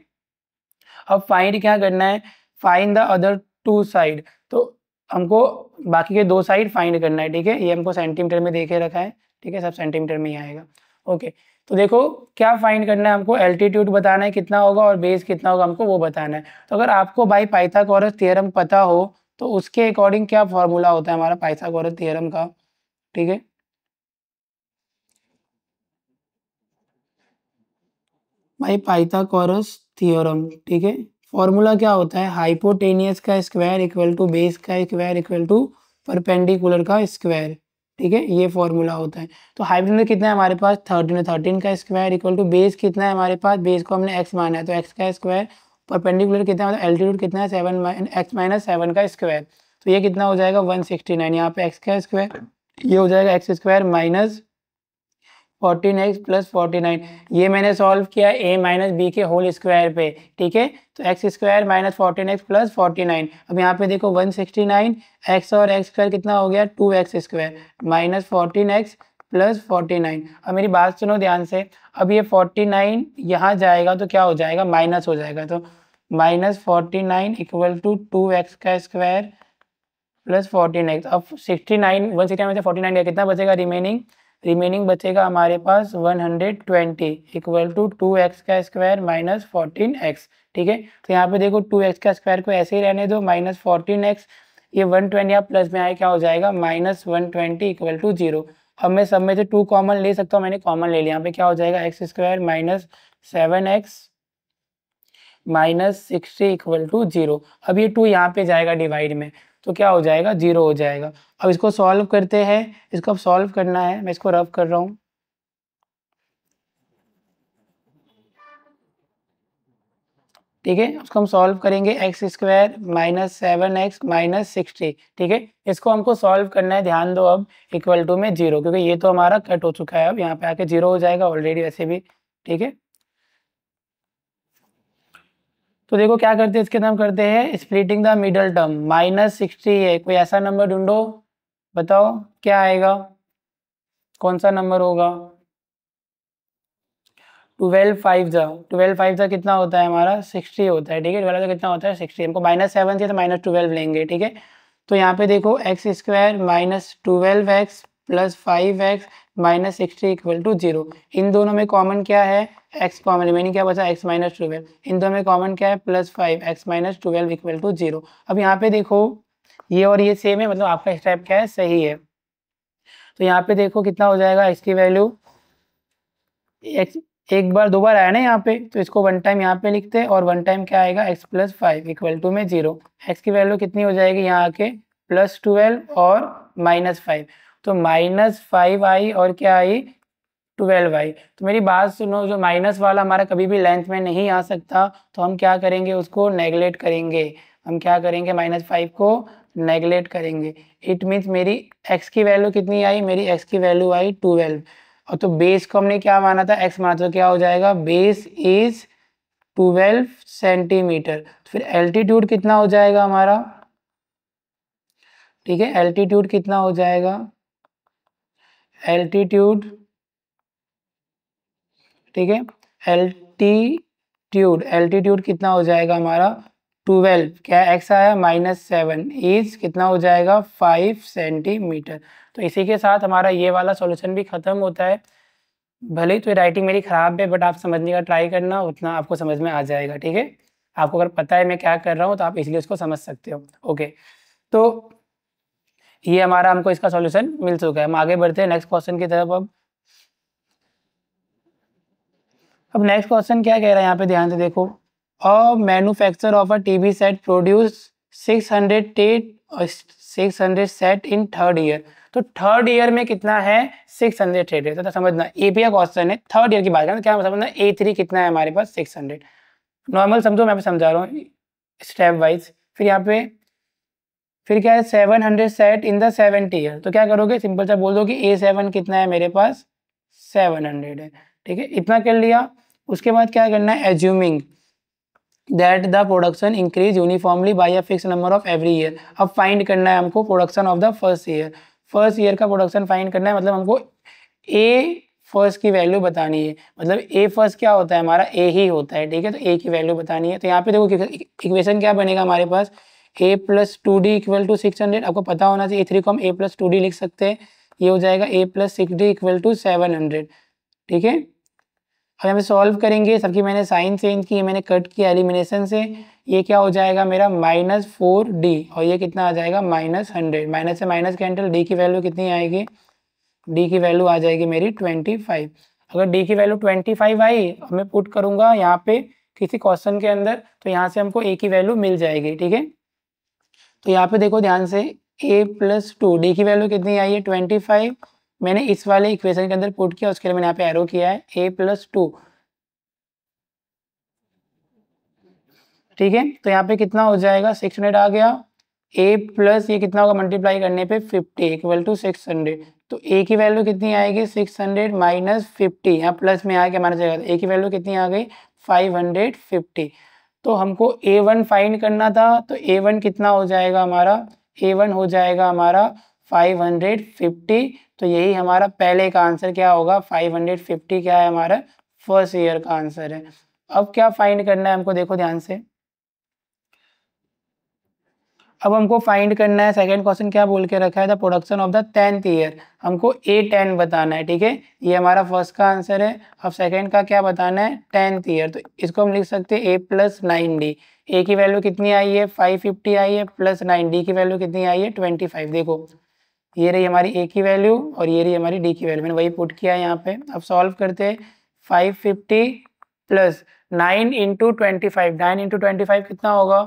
अब फाइंड क्या करना है find the other two side तो हमको बाकी के दो साइड फाइंड करना है ठीक है ये हमको सेंटीमीटर में देखे रखा है ठीक है सब सेंटीमीटर में ही आएगा ओके तो देखो क्या फाइंड करना है हमको एल्टीट्यूड बताना है कितना होगा और बेस कितना होगा हमको वो बताना है तो अगर आपको भाई पाइथागोरस थ्योरम पता हो तो उसके अकॉर्डिंग क्या फॉर्मूला होता है हमारा पाइथागोरस थ्योरम का ठीक है भाई पाइथागोरस थ्योरम ठीक है फॉर्मूला क्या होता है हाइपोटेनियस का स्क्वायर इक्वल टू बेस का स्क्वायर इक्वल टू परपेंडिकुलर का स्क्वायर ठीक है ये फॉर्मूला होता है तो हाइपोटेनियस कितना है हमारे पास थर्टीन तो थर्टीन का स्क्वायर इक्वल टू बेस कितना है हमारे पास बेस को हमने एक्स माना है तो एक्स का स्क्वायर परपेंडिकुलर कितना मतलब एल्टीट्यूड कितना है सेवन एक्स माइनस सेवन का स्क्वायर तो ये कितना हो जाएगा वन सिक्सटी नाइन यहाँ पे एक्स का स्क्वायर ये हो जाएगा X square minus fourteen X plus forty nine ये मैंने सॉल्व किया ए माइनस बी के होल स्क्वायर पे ठीक है तो X square minus fourteen X plus forty nine अब यहाँ पे देखो वन सिक्सटी नाइन एक्स और एक्स स्क्वायर कितना हो गया two X square minus fourteen X plus forty nine अब मेरी बात सुनो ध्यान से अब ये फोर्टी नाइन यहाँ जाएगा तो क्या हो जाएगा माइनस हो जाएगा तो minus forty nine equal to two X का स्क्वायर प्लस फोर्टीन एक्स अब sixty nine one sixty nine में से फोर्टी नाइन कितना बचेगा रिमेनिंग रिमेनिंग बचेगा हमारे पास one hundred twenty equal to two X का स्क्वायर माइनस फोर्टीन एक्स ठीक है तो यहाँ पे देखो टू एक्स का स्क्वायर को ऐसे ही रहने दो माइनस फोर्टीन एक्स ये वन ट्वेंटी आप प्लस में आए क्या हो जाएगा minus one twenty equal to zero अब मैं सब में से टू कॉमन ले सकता हूँ मैंने कॉमन ले लिया यहाँ पे क्या हो जाएगा X square minus seven X minus sixty equal to zero अब ये टू यहाँ पे जाएगा डिवाइड में तो क्या हो जाएगा जीरो हो जाएगा अब इसको सॉल्व करते हैं इसको अब सॉल्व करना है मैं इसको रफ कर रहा हूँ ठीक है उसको हम सॉल्व करेंगे X square minus seven X minus sixty ठीक है इसको हमको सॉल्व करना है ध्यान दो अब इक्वल टू में जीरो क्योंकि ये तो हमारा कट हो चुका है अब यहाँ पे आके जीरो हो जाएगा ऑलरेडी वैसे भी ठीक है तो देखो क्या करते हैं इसके नाम करते हैं splitting the middle term minus sixty है कोई ऐसा नंबर ढूंढो बताओ क्या आएगा कौन सा नंबर होगा ट्वेल्व फाइव जा ट्वेल्व फाइव जा कितना होता है हमारा सिक्सटी होता है ठीक है ट्वेल्व कितना होता है सिक्सटी हमको माइनस सेवन से तो माइनस ट्वेल्व लेंगे ठीक है तो यहाँ पे देखो X square minus twelve X plus five X minus sixty equal to zero इन दोनों में कॉमन क्या है एक्स कॉमन मैंने क्या बचा एक्स माइनस ट्वेल्व इन दोनों में कॉमन क्या है plus five X minus twelve equal to zero अब यहाँ पे देखो ये और ये सेम है मतलब आपका स्टेप क्या है सही है तो यहाँ पे देखो कितना हो जाएगा एक्स की वैल्यू एक्स एक बार दो बार आया ना यहाँ पे तो इसको वन टाइम यहाँ पे लिखते हैं और वन टाइम क्या आएगा X plus five equal to में जीरो एक्स की वैल्यू कितनी हो जाएगी यहाँ आके प्लस ट्वेल्व और माइनस फाइव तो माइनस फाइव आई और क्या आई ट्वेल्व आई तो मेरी बात सुनो जो माइनस वाला हमारा कभी भी लेंथ में नहीं आ सकता तो हम क्या करेंगे उसको नेगलेट करेंगे हम क्या करेंगे माइनस फाइव को नेगलेट करेंगे इट मीन्स मेरी एक्स की वैल्यू कितनी आई मेरी एक्स की वैल्यू आई ट्वेल्व और तो बेस को हमने क्या माना था एक्स माना तो क्या हो जाएगा बेस इज ट्वेल्व सेंटीमीटर तो फिर एल्टीट्यूड कितना हो जाएगा हमारा ठीक है एल्टीट्यूड कितना हो जाएगा एल्टीट्यूड ठीक है एल्टीट्यूड एल्टीट्यूड कितना हो जाएगा हमारा ट्वेल्व क्या एक्स आया माइनस सेवन इज कितना हो जाएगा फाइव सेंटीमीटर तो इसी के साथ हमारा ये वाला सॉल्यूशन भी ख़त्म होता है भले ही तो राइटिंग मेरी ख़राब है बट आप समझने का ट्राई करना उतना आपको समझ में आ जाएगा ठीक है आपको अगर पता है मैं क्या कर रहा हूँ तो आप इसलिए उसको समझ सकते हो ओके तो ये हमारा हमको इसका सॉल्यूशन मिल चुका है हम आगे बढ़ते हैं नेक्स्ट क्वेश्चन की तरफ अब अब नेक्स्ट क्वेश्चन क्या कह रहा है यहाँ पे ध्यान से देखो a manufacture of a TV set produce 600 टेट 600 सेट इन थर्ड ईयर तो थर्ड ईयर में कितना है 600 हंड्रेड टेट तो समझना ए क्वेश्चन है थर्ड ईयर की बात करें तो क्या समझना ए थ्री कितना है हमारे पास 600 नॉर्मल समझो मैं समझा रहा हूँ स्टेप वाइज फिर यहाँ पे फिर क्या है seven hundred set in the seventy year तो क्या करोगे सिंपल सा बोल दो कि ए सेवन कितना है मेरे पास सेवन हंड्रेड है ठीक है इतना कर लिया उसके बाद क्या करना है assuming that the production increase uniformly by a fix number of every year अब फाइंड करना है हमको production of the first year first year का प्रोडक्शन फाइंड करना है मतलब हमको ए फर्स्ट की वैल्यू बतानी है मतलब ए फर्स्ट क्या होता है हमारा ए ही होता है ठीक है तो ए की वैल्यू बतानी है तो यहाँ पे देखो इक्वेशन क्या बनेगा हमारे पास A plus two D equal to six hundred आपको पता होना चाहिए ए थ्री को हम ए प्लस टू डी लिख सकते हैं ये हो जाएगा A plus six D equal to seven hundred ठीक है अब हम सॉल्व करेंगे सबकी मैंने साइन चेंज की मैंने कट किया एलिमिनेशन से ये क्या हो जाएगा मेरा माइनस फोर डी और ये कितना आ जाएगा माइनस हंड्रेड माइनस से माइनस कैंटल डी की वैल्यू कितनी आएगी डी की वैल्यू आ जाएगी मेरी ट्वेंटी फाइव अगर डी की वैल्यू ट्वेंटी फाइव आई मैं पुट करूंगा यहाँ पे किसी क्वेश्चन के अंदर तो यहाँ से हमको ए की वैल्यू मिल जाएगी ठीक है तो यहाँ पे देखो ध्यान से ए प्लस टू डी की वैल्यू कितनी आई है ट्वेंटी फाइव मैंने इस वाले इक्वेशन के अंदर पुट किया उसके लिए मैंने यहाँ पे एरो किया है a प्लस टू ठीक है तो यहाँ पे कितना हो जाएगा सिक्स हंड्रेड आ गया ए प्लस ये कितना होगा मल्टीप्लाई करने पे fifty equal to six hundred तो ए की वैल्यू कितनी आएगी सिक्स हंड्रेड माइनस फिफ्टी यहाँ प्लस में आ गया हमारा जाएगा ए की वैल्यू कितनी आ गई फाइव हंड्रेड फिफ्टी तो हमको ए वन फाइंड करना था तो ए वन कितना हो जाएगा हमारा ए वन हो जाएगा हमारा फाइव हंड्रेड फिफ्टी तो यही हमारा पहले का आंसर क्या होगा फाइव हंड्रेड फिफ्टी क्या है हमारा फर्स्ट ईयर का आंसर है अब क्या फाइंड करना है हमको देखो ध्यान से अब हमको फाइंड करना है सेकंड क्वेश्चन क्या बोल के रखा है the production of the tenth year हमको ए टेन बताना है ठीक है ये हमारा फर्स्ट का आंसर है अब सेकंड का क्या बताना है टेंथ ईयर तो इसको हम लिख सकते हैं a plus nine d a की वैल्यू कितनी आई है फाइव फिफ्टी आई है प्लस नाइन डी की वैल्यू कितनी आई है ट्वेंटी फाइव देखो ये रही हमारी ए की वैल्यू और ये रही हमारी डी की वैल्यू मैंने वही पुट किया है यहाँ पे अब सॉल्व करते हैं five fifty plus nine into twenty five nine into twenty five कितना होगा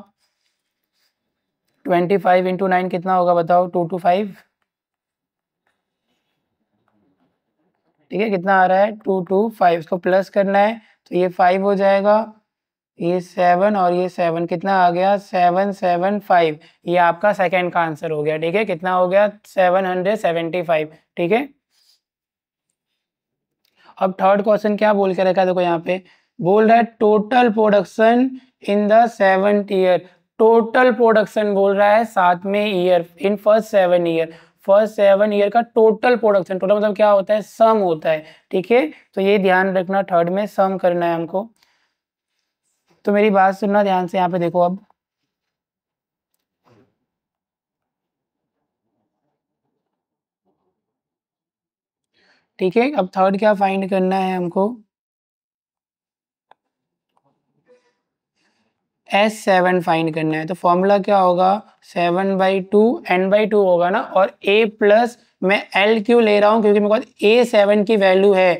ट्वेंटी फाइव इंटू नाइन कितना होगा बताओ टू टू फाइव ठीक है कितना आ रहा है टू टू फाइव इसको प्लस करना है तो ये फाइव हो जाएगा ये सेवन और ये सेवन कितना आ गया सेवन सेवन फाइव ये आपका सेकेंड का आंसर हो गया ठीक है कितना हो गया सेवन हंड्रेड सेवेंटी फाइव ठीक है अब थर्ड क्वेश्चन क्या बोल के रखा है देखो यहाँ पे बोल रहा है total production in the seventh year total production बोल रहा है साथ में year in first seven year first seven year का टोटल प्रोडक्शन टोटल मतलब क्या होता है सम होता है ठीक है तो ये ध्यान रखना थर्ड में सम करना है हमको तो मेरी बात सुनना ध्यान से यहाँ पे देखो अब ठीक है अब थर्ड क्या फाइंड करना है हमको एस सेवन फाइंड करना है तो फॉर्मूला क्या होगा seven by two n by two होगा ना और ए प्लस मैं एल क्यू ले रहा हूँ क्योंकि मेरे पास ए सेवन की वैल्यू है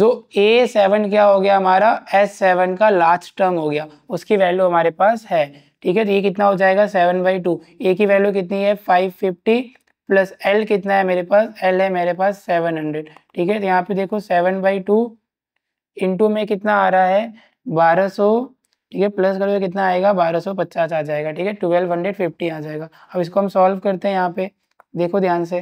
जो ए सेवन क्या हो गया हमारा एस सेवन का लास्ट टर्म हो गया उसकी वैल्यू हमारे पास है ठीक है तो ये कितना हो जाएगा सेवन बाई टू ए की वैल्यू कितनी है फाइव फिफ्टी प्लस एल कितना है मेरे पास एल है मेरे पास सेवन हंड्रेड ठीक है तो यहाँ पे देखो सेवन बाई टू टू में कितना आ रहा है बारह सौ ठीक है प्लस करोगे कितना आएगा बारह सौ पचास आ जाएगा ठीक है ट्वेल्व हंड्रेड फिफ्टी आ जाएगा अब इसको हम सॉल्व करते हैं यहाँ पे देखो ध्यान से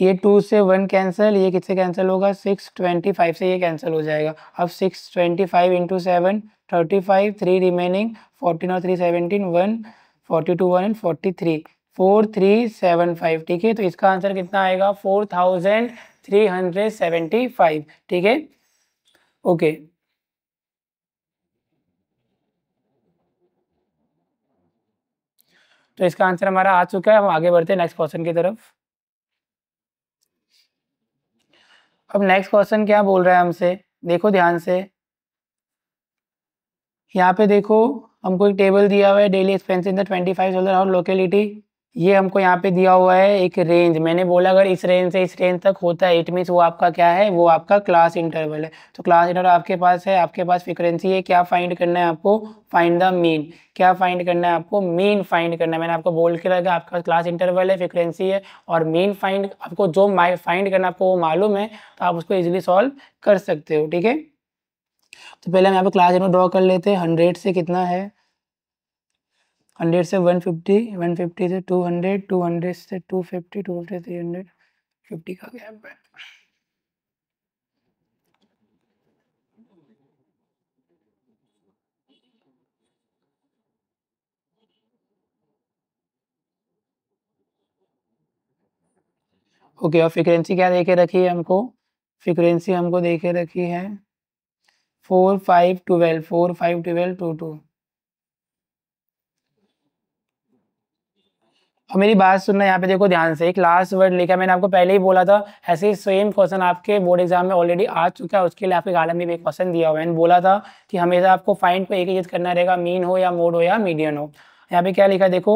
ये टू से वन कैंसिल ये किससे कैंसिल होगा सिक्स ट्वेंटी फाइव से ये कैंसिल हो जाएगा अब six twenty five into seven thirty five three remaining fourteen और three seventeen one forty two one and forty three four three seven five ठीक है तो इसका आंसर कितना आएगा four thousand three hundred seventy five ठीक है ओके तो इसका आंसर हमारा आ चुका है हम आगे बढ़ते हैं नेक्स्ट क्वेश्चन की तरफ अब नेक्स्ट क्वेश्चन क्या बोल रहा है हमसे देखो ध्यान से यहाँ पे देखो हमको एक टेबल दिया हुआ है daily expense in the twenty five dollar और लोकेलिटी ये हमको यहाँ पे दिया हुआ है एक रेंज मैंने बोला अगर इस रेंज से इस रेंज तक होता है इट मीन्स वो आपका क्या है वो आपका क्लास इंटरवल है तो क्लास इंटरवल आपके पास है आपके पास फ्रिक्वेंसी है क्या फाइंड करना है आपको फाइंड द मीन क्या फाइंड करना है आपको मीन फाइंड करना है मैंने आपको बोल के लगा आपका क्लास इंटरवल है फ्रिक्वेंसी है और मीन फाइंड आपको जो फाइंड करना आपको वो मालूम है तो आप उसको ईजिली सॉल्व कर सकते हो ठीक है तो पहले हम यहाँ पे क्लास इंटरवल ड्रॉ कर लेते हैं हंड्रेड से कितना है हंड्रेड से वन फिफ्टी वन फिफ्टी से टू हंड्रेड टू हंड्रेड से two fifty two fifty three hundred fifty का गैप है ओके okay, और फ्रिक्वेंसी क्या देखे रखी है हमको फ्रिक्वेंसी हमको देखे रखी है four five twelve four five twelve two two और मेरी बात सुनना यहाँ पे देखो ध्यान से एक लास्ट वर्ड लिखा मैंने आपको पहले ही बोला था ऐसे ही सेम क्वेश्चन आपके बोर्ड एग्जाम में ऑलरेडी आ चुका है उसके लिए आपके गाला में भी एक क्वेश्चन दिया हुआ है मैंने बोला था कि हमेशा आपको फाइंड को एक ही चीज़ करना रहेगा मीन हो या मोड हो या मीडियन हो यहाँ पे क्या लिखा देखो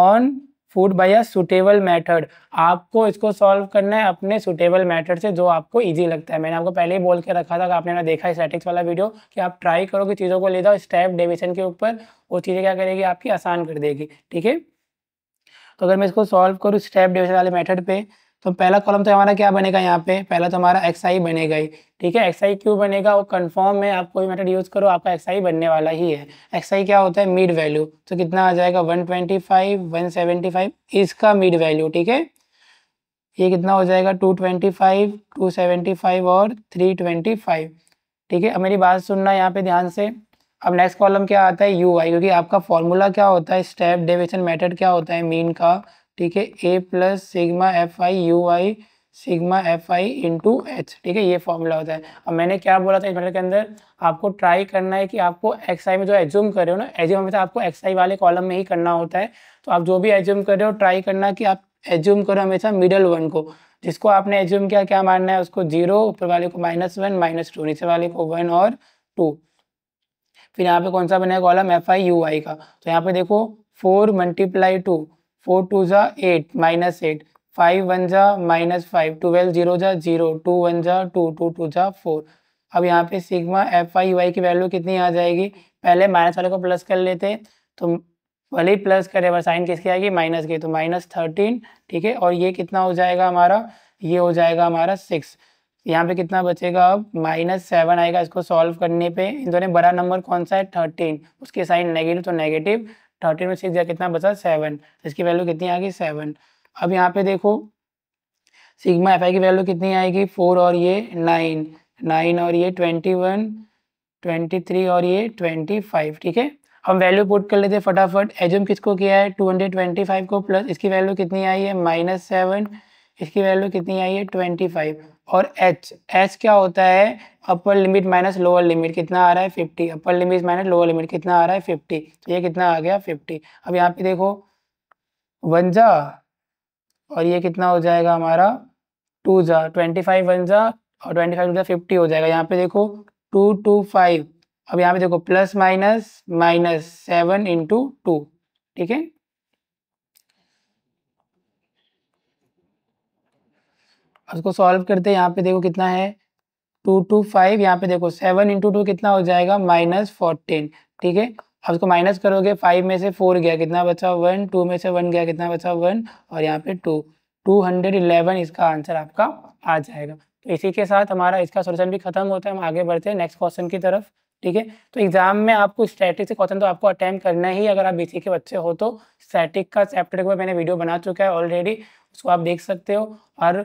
on food by a suitable method आपको इसको सॉल्व करना है अपने सुटेबल मैथड से जो आपको ईजी लगता है मैंने आपको पहले ही बोल के रखा था कि आपने ना देखा स्टैटिक्स वाला वीडियो कि आप ट्राई करो कि चीज़ों को ले जाओ स्टेप डेविशन के ऊपर वो चीज़ें क्या करेगी आपकी आसान कर देगी ठीक है तो अगर मैं इसको सॉल्व करूँ स्टेप डिविजन वाले मेथड पे तो पहला कॉलम तो हमारा क्या बनेगा यहाँ पे पहला तो हमारा एक्स आई बनेगा ही ठीक है एक्स आई क्यों बनेगा वो कंफर्म है आप कोई मेथड यूज़ करो आपका एक्स आई बनने वाला ही है एक्स आई क्या होता है मिड वैल्यू तो कितना आ जाएगा 125 175 इसका मिड वैल्यू ठीक है ये कितना हो जाएगा 225 275 और 325 ठीक है अब मेरी बात सुनना यहाँ पे ध्यान से अब नेक्स्ट कॉलम क्या आता है यू आई क्योंकि आपका फॉर्मूला क्या होता है स्टेप डेविशन मेथड क्या होता है मीन का ठीक है a plus sigma f i u i sigma f i into h ठीक है ये फॉर्मूला होता है अब मैंने क्या बोला था इस मेथड के अंदर आपको ट्राई करना है कि आपको एक्स आई में जो एज्यूम कर रहे हो ना एज्यूम हमेशा आपको एक्स आई वाले कॉलम में ही करना होता है तो आप जो भी एज्यूम कर रहे हो ट्राई करना कि आप एज्यूम करो हमेशा मिडल वन को जिसको आपने एज्यूम किया क्या मानना है उसको जीरो ऊपर वाले को माइनस वन माइनस टू नीचे वाले को वन और टू फिर यहाँ पे कौन सा बनाया column f i u i का तो यहाँ पे देखो four multiply two four two ज़ा eight minus eight five one ज़ा माइनस फाइव ट्वेल्व जीरो ज़ा जीरो टू वन ज़ा टू टू टू ज़ा फोर अब यहाँ पे sigma f i u i की वैल्यू कितनी आ जाएगी पहले माइनस वाले को प्लस कर लेते तो भले ही प्लस करे बस साइन किसकी आएगी माइनस की तो माइनस थर्टीन ठीक है और ये कितना हो जाएगा हमारा ये हो जाएगा हमारा सिक्स यहाँ पे कितना बचेगा अब माइनस सेवन आएगा इसको सॉल्व करने पे इन दोनों बड़ा नंबर कौन सा है थर्टीन उसके साइन नेगेटिव तो नेगेटिव थर्टीन में सिक्स कितना बचा सेवन इसकी वैल्यू कितनी आ गई सेवन अब यहाँ पे देखो सिग्मा एफ की वैल्यू कितनी आएगी फोर और ये नाइन नाइन और ये ट्वेंटी वन ट्वेंटी थ्री और ये ट्वेंटी फाइव ठीक है हम वैल्यू पुट कर लेते फटाफट एजम किसको किया है टू हंड्रेड ट्वेंटी फाइव को प्लस इसकी वैल्यू कितनी आई है माइनस सेवन इसकी वैल्यू कितनी आई है ट्वेंटी फाइव और एच एच क्या होता है upper limit minus lower limit कितना आ रहा है fifty upper limit minus lower limit कितना आ रहा है फिफ्टी तो ये कितना आ गया फिफ्टी अब यहाँ पे देखो वन जा और ये कितना हो जाएगा हमारा टू जा ट्वेंटी फाइव वन जा और ट्वेंटी फाइव टू जा फिफ्टी हो जाएगा यहाँ पे देखो टू टू फाइव अब यहाँ पे देखो plus minus minus seven into two ठीक है उसको सॉल्व करते हैं यहाँ पे देखो कितना है टू टू फाइव यहाँ पे देखो सेवन इंटू टू कितना हो जाएगा माइनस फोर्टीन ठीक है अब उसको माइनस करोगे फाइव में से फोर गया कितना बचा वन टू में से वन गया कितना बचा वन और यहाँ पे टू टू हंड्रेड इलेवन इसका आंसर आपका आ जाएगा तो इसी के साथ हमारा इसका सोल्यूशन भी खत्म होता है हम आगे बढ़ते हैं नेक्स्ट क्वेश्चन की तरफ ठीक है तो एग्जाम में आपको स्टैटिक से क्वेश्चन तो आपको अटेम्प्ट करना ही अगर आप बीसी के बच्चे हो तो स्टैटिक का चैप्टर को मैंने वीडियो बना चुका है ऑलरेडी उसको आप देख सकते हो और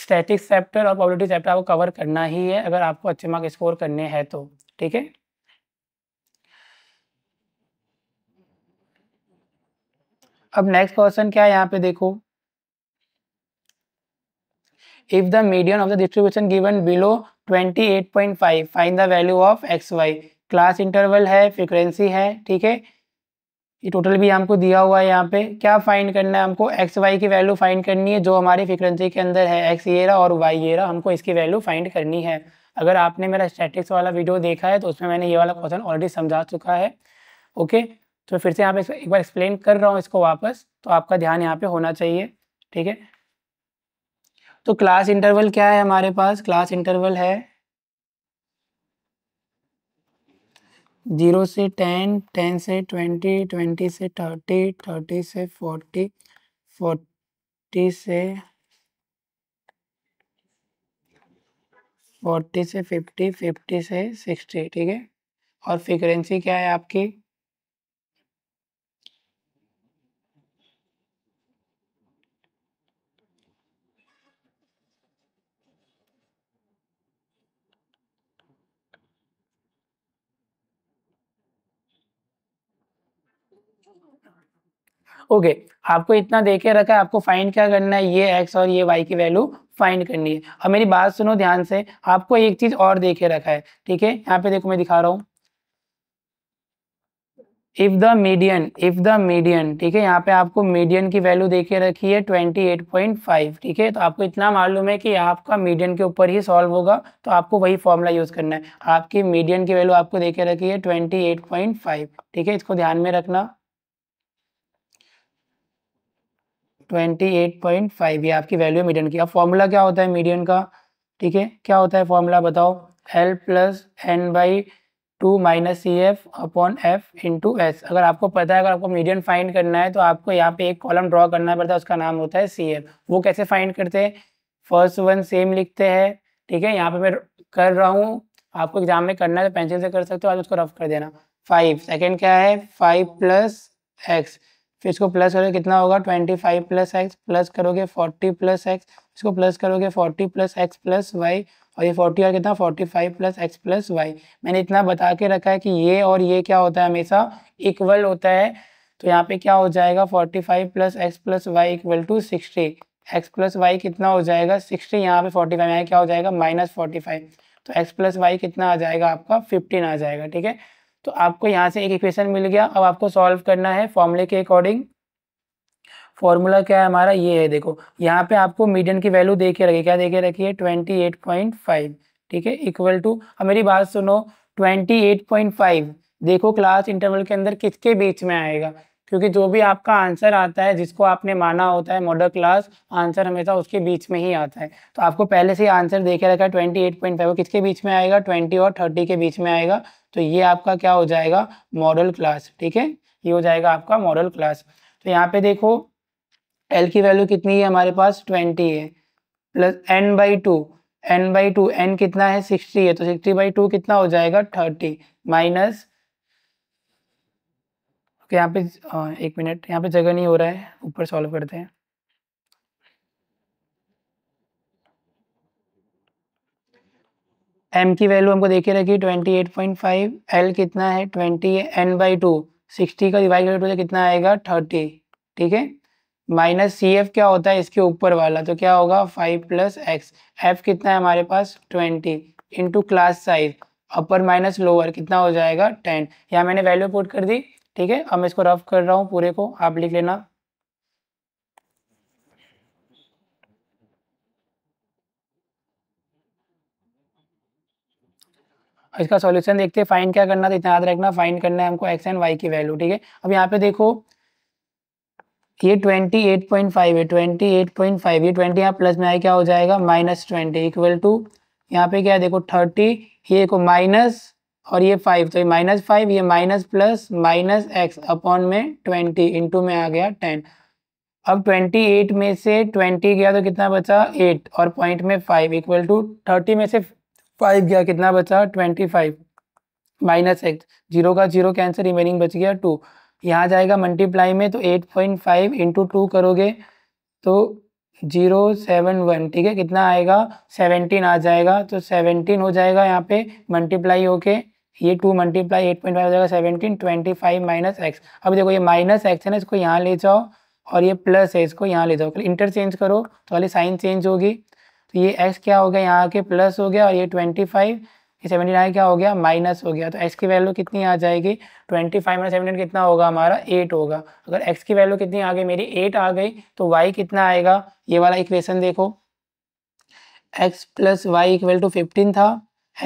स्टैटिक चैप्टर और पॉबिलिटी चैप्टर आपको कवर करना ही है अगर आपको अच्छे मार्क स्कोर करने हैं तो ठीक है अब नेक्स्ट क्वेश्चन क्या है यहाँ पे देखो the distribution given below twenty eight point five 28.5 the value of x y class interval है फ्रिक्वेंसी है ठीक है ये टोटल भी हमको दिया हुआ है यहाँ पे क्या फाइंड करना है हमको एक्स वाई की वैल्यू फाइंड करनी है जो हमारी फ्रिक्वेंसी के अंदर है एक्स ये रहा और वाई ये रहा हमको इसकी वैल्यू फाइंड करनी है अगर आपने मेरा स्टैटिक्स वाला वीडियो देखा है तो उसमें मैंने ये वाला क्वेश्चन ऑलरेडी समझा चुका है ओके तो फिर से यहाँ पे एक बार एक्सप्लेन कर रहा हूँ इसको वापस तो आपका ध्यान यहाँ पे होना चाहिए ठीक है तो क्लास इंटरवल क्या है हमारे पास क्लास इंटरवल है जीरो से टेन टेन से ट्वेंटी ट्वेंटी से थर्टी थर्टी से फोर्टी फोर्टी से फोर्टी से फिफ्टी फिफ्टी से सिक्सटी ठीक है और फ्रिक्वेंसी क्या है आपकी ओके आपको इतना देखे रखा है आपको फाइंड क्या करना है ये एक्स और ये वाई की वैल्यू फाइंड करनी है अब मेरी बात सुनो ध्यान से आपको एक चीज और देखे रखा है ठीक है यहाँ पे देखो मैं दिखा रहा हूँ if the median if the median ठीक है यहाँ पे आपको मीडियन की वैल्यू देखे रखी है ट्वेंटी एट पॉइंट फाइव ठीक है तो आपको इतना मालूम है कि आपका मीडियन के ऊपर ही सॉल्व होगा तो आपको वही फॉर्मूला यूज करना है आपकी मीडियन की वैल्यू आपको देखे रखी है ट्वेंटी एट पॉइंट फाइव ठीक है इसको ध्यान में रखना ट्वेंटी एट फाइव ये आपकी वैल्यू मीडियन की अब फॉर्मूला क्या होता है मीडियन का ठीक है क्या होता है फॉर्मूला बताओ l plus n by two minus c f upon f into s अगर आपको पता है अगर आपको मीडियन फाइंड करना है तो आपको यहाँ पे एक कॉलम ड्रॉ करना पड़ता है उसका नाम होता है सी एफ वो कैसे फाइंड करते हैं फर्स्ट वन सेम लिखते हैं ठीक है यहाँ पे मैं कर रहा हूँ आपको एग्जाम में करना है तो पेंसिल से कर सकते हो आज उसको रफ कर देना फाइव सेकेंड क्या है फाइव प्लस एक्स फिर इसको प्लस करोगे कितना होगा twenty five plus x plus करोगे फोर्टी प्लस एक्स इसको प्लस करोगे forty plus x plus y और ये फोर्टी और कितना forty five plus x plus y मैंने इतना बता के रखा है कि ये और ये क्या होता है हमेशा इक्वल होता है तो यहाँ पे क्या हो जाएगा forty five plus x plus y equal to sixty x plus y कितना हो जाएगा सिक्सटी यहाँ पे फोर्टी फाइव यहाँ क्या हो जाएगा माइनस फोर्टी फाइव तो एक्स प्लस वाई कितना आ जाएगा आपका फिफ्टीन आ जाएगा ठीक है तो आपको यहाँ से एक इक्वेशन मिल गया अब आपको सॉल्व करना है फॉर्मूले के अकॉर्डिंग फॉर्मूला क्या है हमारा ये है देखो यहाँ पे आपको मीडियन की वैल्यू दे के रखी क्या दे के रखी है ट्वेंटी एट पॉइंट फाइव ठीक है इक्वल टू अब मेरी बात सुनो ट्वेंटी एट पॉइंट फाइव देखो क्लास इंटरवल के अंदर किसके बीच में आएगा क्योंकि जो भी आपका आंसर आता है जिसको आपने माना होता है मॉडल क्लास आंसर हमेशा उसके बीच में ही आता है तो आपको पहले से ही आंसर देखे रखा है ट्वेंटी एट पॉइंट फाइव किसके बीच में आएगा ट्वेंटी और थर्टी के बीच में आएगा तो ये आपका क्या हो जाएगा मॉडल क्लास ठीक है ये हो जाएगा आपका मॉडल क्लास तो यहाँ पे देखो एल की वैल्यू कितनी है हमारे पास ट्वेंटी है plus n by two n by two n कितना है सिक्सटी है तो सिक्सटी बाई टू कितना हो जाएगा थर्टी माइनस तो यहाँ पे एक मिनट यहाँ पे जगह नहीं हो रहा है ऊपर सॉल्व करते हैं एम की वैल्यू हमको देखे रखी twenty eight point five l कितना है twenty n by two sixty का डिवाइड कर हो कितना आएगा थर्टी ठीक है माइनस सी एफ क्या होता है इसके ऊपर वाला तो क्या होगा फाइव प्लस एक्स एफ कितना है हमारे पास twenty into class size upper minus lower कितना हो जाएगा टेन यहाँ मैंने वैल्यू पुट कर दी ठीक है अब मैं इसको रफ कर रहा हूँ पूरे को आप लिख लेना इसका सॉल्यूशन देखते हैं फाइन क्या करना था इतना याद रखना फाइन करना है हमको एक्स एंड वाई की वैल्यू ठीक है अब यहाँ पे देखो ये 28.5 है 28.5 ये 20 यहाँ प्लस में आए क्या हो जाएगा माइनस ट्वेंटी इक्वल टू यहाँ पे क्या है देखो 30 ये देखो माइनस और ये फाइव तो ये माइनस फाइव ये minus plus minus x upon में ट्वेंटी इंटू में आ गया टेन अब ट्वेंटी एट में से ट्वेंटी गया तो कितना बचा एट और पॉइंट में फाइव इक्वल टू थर्टी में से फाइव गया कितना बचा twenty five minus x zero का जीरो कैंसर रिमेनिंग बच गया टू यहाँ जाएगा मल्टीप्लाई में तो eight point five into two करोगे तो जीरो सेवन वन ठीक है कितना आएगा सेवनटीन आ जाएगा तो सेवनटीन हो जाएगा यहाँ पे मल्टीप्लाई होके ये two multiply eight point five हो जाएगा seventeen twenty five minus x अब देखो ये माइनस एक्स है ना इसको यहाँ ले जाओ और ये प्लस है इसको यहाँ ले जाओ इंटरचेंज करो तो खाली साइन चेंज होगी तो ये एक्स क्या हो गया यहाँ के प्लस हो गया और ये ट्वेंटी फाइव ये सेवेंटी नाइन क्या हो गया माइनस हो गया तो एक्स की वैल्यू कितनी आ जाएगी ट्वेंटी फाइव माइनस सेवनटीन कितना होगा हमारा एट होगा अगर एक्स की वैल्यू कितनी आ गई मेरी एट आ गई तो वाई कितना आएगा ये वाला इक्वेशन देखो x plus y equal to fifteen था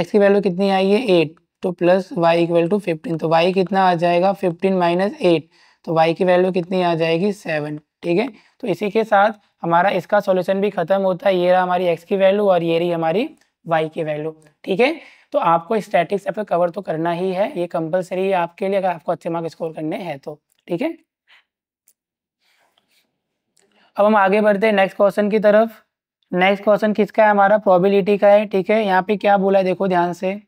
एक्स की वैल्यू कितनी आई है एट तो plus y equal to fifteen तो वाई कितना आ जाएगा फिफ्टीन माइनस एट तो वाई की वैल्यू कितनी आ जाएगी सेवन ठीक है तो इसी के साथ हमारा इसका सॉल्यूशन भी खत्म होता है ये रहा हमारी एक्स की वैल्यू और ये रही हमारी वाई की वैल्यू ठीक है तो आपको स्टैटिक्स चैप्टर कवर तो करना ही है ये कंपलसरी है आपके लिए अगर आपको अच्छे मार्क स्कोर करने हैं तो ठीक है अब हम आगे बढ़ते हैं नेक्स्ट क्वेश्चन की तरफ नेक्स्ट क्वेश्चन किसका है हमारा प्रोबेबिलिटी का है ठीक है यहाँ पे क्या बोला है देखो ध्यान से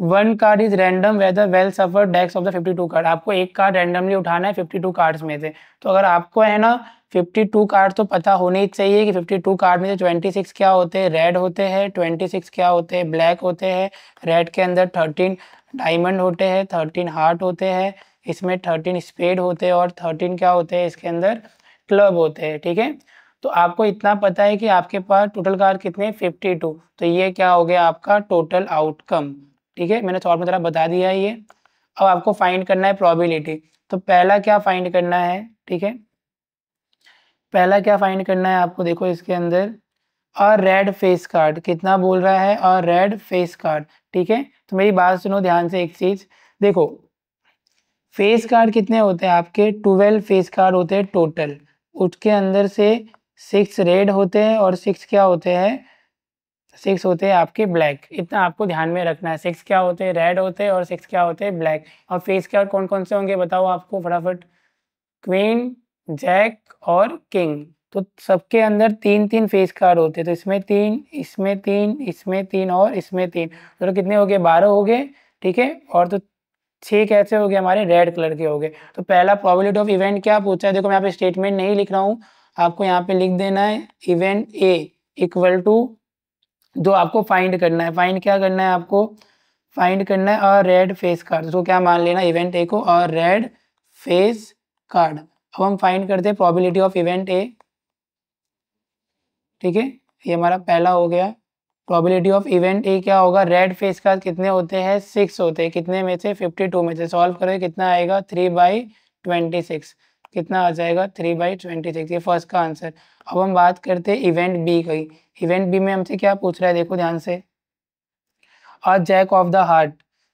one card is random whether well shuffled decks of the 52 card आपको एक कार्ड रैंडमली उठाना है 52 कार्ड्स में से तो अगर आपको है ना 52 कार्ड तो पता होने ही चाहिए कि 52 कार्ड में से 26 क्या होते हैं रेड होते हैं 26 क्या होते हैं ब्लैक होते हैं रेड के अंदर 13 डायमंड होते हैं 13 हार्ट होते हैं इसमें 13 स्पेड होते हैं और 13 क्या होते हैं इसके अंदर क्लब होते हैं ठीक है थीके? तो आपको इतना पता है कि आपके पास टोटल कार्ड कितने 52 तो ये क्या हो गया आपका टोटल आउटकम ठीक है मैंने शॉर्ट तो में मतलब बता दिया है ये अब आपको फाइंड करना है प्रोबेबिलिटी तो पहला क्या फाइंड करना है ठीक है पहला क्या फाइंड करना है आपको देखो इसके अंदर और रेड फेस कार्ड कितना बोल रहा है और रेड फेस कार्ड ठीक है तो मेरी बात सुनो ध्यान से एक चीज़ देखो फेस कार्ड कितने होते हैं आपके ट्वेल्व फेस कार्ड होते हैं टोटल उसके अंदर से सिक्स रेड होते हैं और सिक्स क्या होते हैं सिक्स होते हैं आपके ब्लैक इतना आपको ध्यान में रखना है सिक्स क्या होते हैं रेड होते हैं और सिक्स क्या होते हैं ब्लैक और फेस के और कौन कौन से होंगे बताओ आपको फटाफट क्वीन जैक और किंग तो सबके अंदर तीन तीन फेस कार्ड होते हैं तो इसमें तीन इसमें तीन इसमें तीन और इसमें तीन तो, तो कितने हो गए बारह हो गए ठीक है और तो छः कैसे हो गए हमारे रेड कलर के हो गए तो पहला प्रॉबिलिटी ऑफ इवेंट क्या पूछा है देखो मैं यहाँ पे स्टेटमेंट नहीं लिख रहा हूँ आपको यहाँ पे लिख देना है इवेंट ए इक्वल टू जो आपको फाइंड करना है फाइंड क्या करना है आपको फाइंड करना है और रेड फेस कार्ड उसको क्या मान लेना इवेंट ए को और रेड फेस कार्ड अब हम फाइंड करते हैं प्रॉबिलिटी ऑफ इवेंट ए ठीक है ये हमारा पहला हो गया प्रॉबिलिटी ऑफ इवेंट ए क्या होगा रेड फेस कार्ड कितने होते हैं सिक्स होते हैं कितने में से फिफ्टी टू में से सॉल्व करें कितना आएगा थ्री बाई ट्वेंटी सिक्स कितना आ जाएगा थ्री बाई ट्वेंटी सिक्स ये फर्स्ट का आंसर अब हम बात करते हैं इवेंट बी की इवेंट बी में हमसे क्या पूछ रहा है देखो ध्यान से a jack of the heart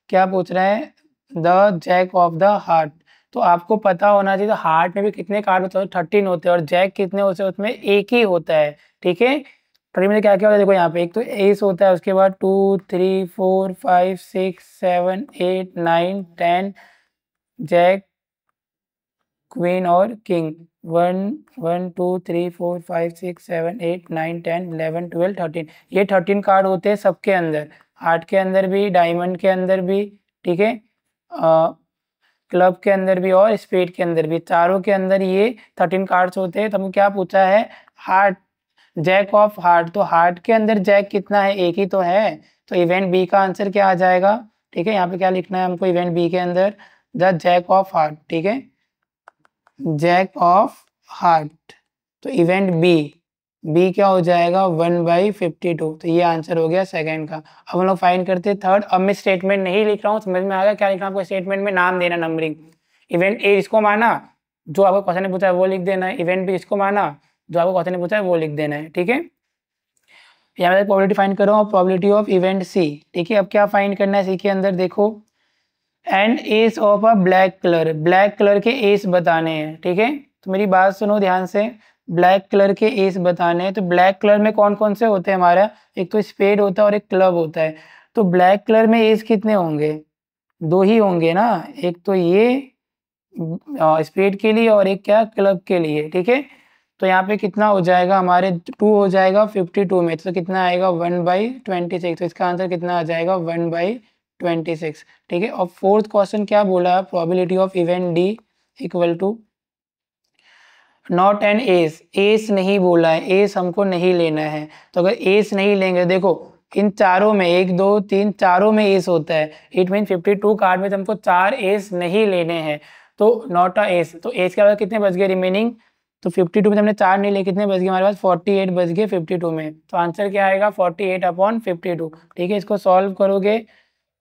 क्या पूछ रहा है the jack of the heart तो आपको पता होना चाहिए तो हार्ट में भी कितने कार्ड होते हैं थर्टीन होते हैं और जैक कितने होते हैं उसमें एक ही होता है ठीक है ट्री में क्या क्या होता है देखो यहाँ पे एक तो एस होता है उसके बाद two three four five six seven eight nine ten jack queen और king one one two three four five six seven eight nine ten eleven twelve thirteen ये थर्टीन कार्ड होते हैं सबके अंदर हार्ट के अंदर भी डायमंड के अंदर भी ठीक है क्लब के अंदर भी और स्पेड के अंदर भी चारों के अंदर ये थर्टीन कार्ड्स होते हैं तो हमको क्या पूछा है हार्ट जैक ऑफ हार्ट तो हार्ट के अंदर जैक कितना है एक ही तो है तो इवेंट बी का आंसर क्या आ जाएगा ठीक है यहाँ पे क्या लिखना है हमको इवेंट बी के अंदर द जैक ऑफ हार्ट ठीक है जैक ऑफ हार्ट तो इवेंट बी बी क्या हो जाएगा वन बाई फिफ्टी टू तो ये आंसर हो गया सेकंड का अब हम लोग फाइन करते हैं थर्ड अब मैं स्टेटमेंट नहीं लिख रहा हूँ समझ में आ गया क्या लिखना आपको स्टेटमेंट में नाम देना नंबरिंग इवेंट ए इसको माना जो आपको क्वेश्चन ने पूछा है वो लिख देना है इवेंट बी इसको माना जो आपको क्वेश्चन ने पूछा है वो लिख देना है ठीक है यहाँ पर प्रॉबिलिटी फाइन करो प्रॉबिलिटी ऑफ इवेंट सी ठीक है अब क्या फाइन करना है सी के अंदर देखो and S of a black colour black colour के एस बताने हैं ठीक है तो मेरी बात सुनो ध्यान से ब्लैक कलर के एस बताने हैं तो ब्लैक कलर में कौन कौन से होते हैं हमारा एक तो स्पेड होता है और एक क्लब होता है तो ब्लैक कलर में एस कितने होंगे दो ही होंगे ना एक तो ये स्पेड के लिए और एक क्या क्लब के लिए ठीक है तो यहाँ पे कितना हो जाएगा हमारे टू हो जाएगा फिफ्टी टू में तो कितना आएगा वन बाई ट्वेंटी सिक्स तो इसका आंसर कितना आ जाएगा वन बाई ट्वेंटी सिक्स ठीक है और फोर्थ क्वेश्चन क्या बोला है probability of event d equal to not an ace ace नहीं बोला है एस हमको नहीं लेना है तो अगर एस नहीं लेंगे देखो इन चारों में एक दो तीन चारों में एस होता है it mean fifty two card में तो हमको चार एस नहीं लेने हैं तो नॉट अ एस तो एस के बाद कितने बज गए रिमेनिंग तो 52 में तो हमने चार नहीं लिए कितने बज गए हमारे पास 48 बज गए 52 में तो आंसर क्या आएगा 48 अपॉन 52 ठीक है इसको सॉल्व करोगे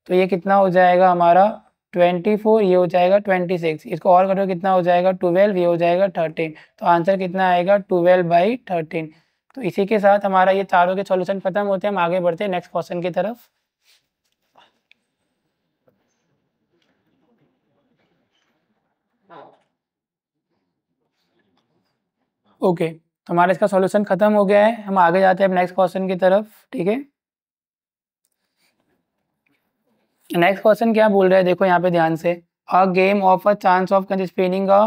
तो ये कितना हो जाएगा हमारा ट्वेंटी फोर ये हो जाएगा ट्वेंटी सिक्स इसको और करो कितना हो जाएगा ट्वेल्व ये हो जाएगा थर्टीन तो आंसर कितना आएगा ट्वेल्व बाई थर्टीन तो इसी के साथ हमारा ये चारों के सॉल्यूशन खत्म होते हैं हम आगे बढ़ते हैं नेक्स्ट क्वेश्चन की तरफ ओके okay, तो हमारा इसका सॉल्यूशन खत्म हो गया है हम आगे जाते हैं अब नेक्स्ट क्वेश्चन की तरफ ठीक है नेक्स्ट क्वेश्चन क्या बोल रहे हैं देखो यहाँ पे ध्यान से a game of a chance of spinning a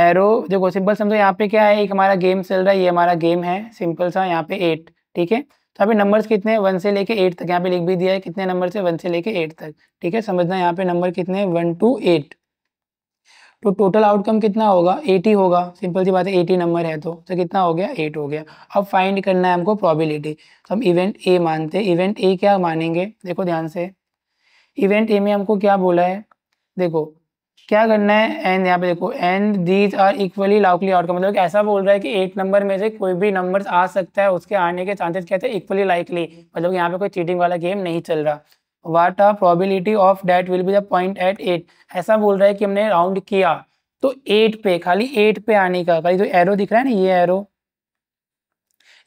arrow देखो सिंपल समझो यहाँ पे क्या है एक हमारा गेम चल रहा है ये हमारा गेम है सिंपल सा यहाँ पे एट ठीक है तो यहाँ पे नंबर्स कितने हैं वन से लेके एट तक यहाँ पे लिख भी दिया है कितने नंबर से वन से लेके एट तक ठीक है समझना यहाँ पे नंबर कितने हैं वन टू एट तो टोटल आउटकम कितना होगा एटी होगा सिंपल सी बात है एटी नंबर है तो तो कितना हो गया एट हो गया अब फाइंड करना है हमको प्रॉबिलिटी तो हम इवेंट ए मानते हैं इवेंट ए क्या मानेंगे देखो ध्यान से इवेंट ए में हमको क्या बोला है देखो क्या करना है एंड यहाँ पे देखो and these are equally likely outcome मतलब ऐसा बोल रहा है कि एट नंबर में से कोई भी नंबर आ सकता है उसके आने के चांसेस क्या थे इक्वली लाइकली मतलब यहाँ पे कोई चीटिंग वाला गेम नहीं चल रहा what are probability of that will be the point eight eight ऐसा बोल रहा है कि हमने राउंड किया तो एट पे खाली एट पे आने का खाली जो तो एरो दिख रहा है ना ये एरो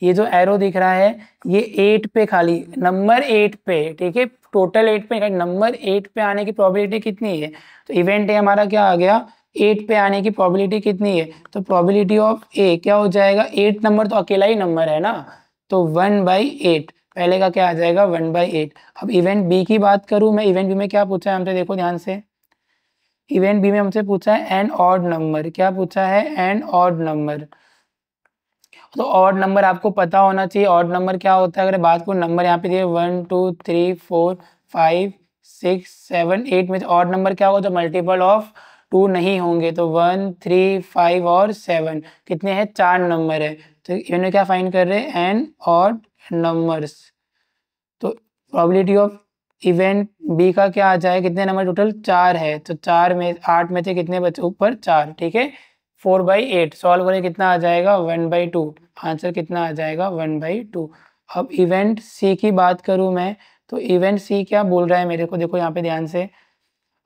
ये जो एरो दिख रहा है ये एट पे खाली नंबर एट पे ठीक है टोटल एट पे नंबर एट पे आने की प्रॉबिलिटी कितनी है तो इवेंट ए हमारा क्या आ गया एट पे आने की प्रॉबिलिटी कितनी है तो प्रॉबिलिटी ऑफ ए क्या हो जाएगा एट नंबर तो अकेला ही नंबर है ना तो वन बाई एट पहले का क्या आ जाएगा वन बाई एट अब इवेंट बी की बात करूँ मैं इवेंट बी में क्या पूछा है हमसे देखो ध्यान से इवेंट बी में हमसे पूछा है एन ऑड नंबर क्या पूछा है एन ऑड नंबर तो ऑड नंबर आपको पता होना चाहिए ऑड नंबर क्या होता है अगर बात को नंबर यहाँ पे दिए one two three four five six seven eight में ऑड नंबर क्या होगा तो मल्टीपल ऑफ टू नहीं होंगे तो वन थ्री फाइव और सेवन कितने हैं चार नंबर है तो इन्होंने क्या फाइन कर रहे हैं एन ऑड नंबर्स तो प्रॉबिलिटी ऑफ इवेंट बी का क्या आ जाए कितने नंबर टोटल चार है तो चार में आठ में थे कितने बचे ऊपर चार ठीक है फोर बाई एट सॉल्व करें कितना आ जाएगा वन बाई टू आंसर कितना आ जाएगा वन बाई टू अब इवेंट सी की बात करूं मैं तो इवेंट सी क्या बोल रहा है मेरे को देखो यहाँ पे ध्यान से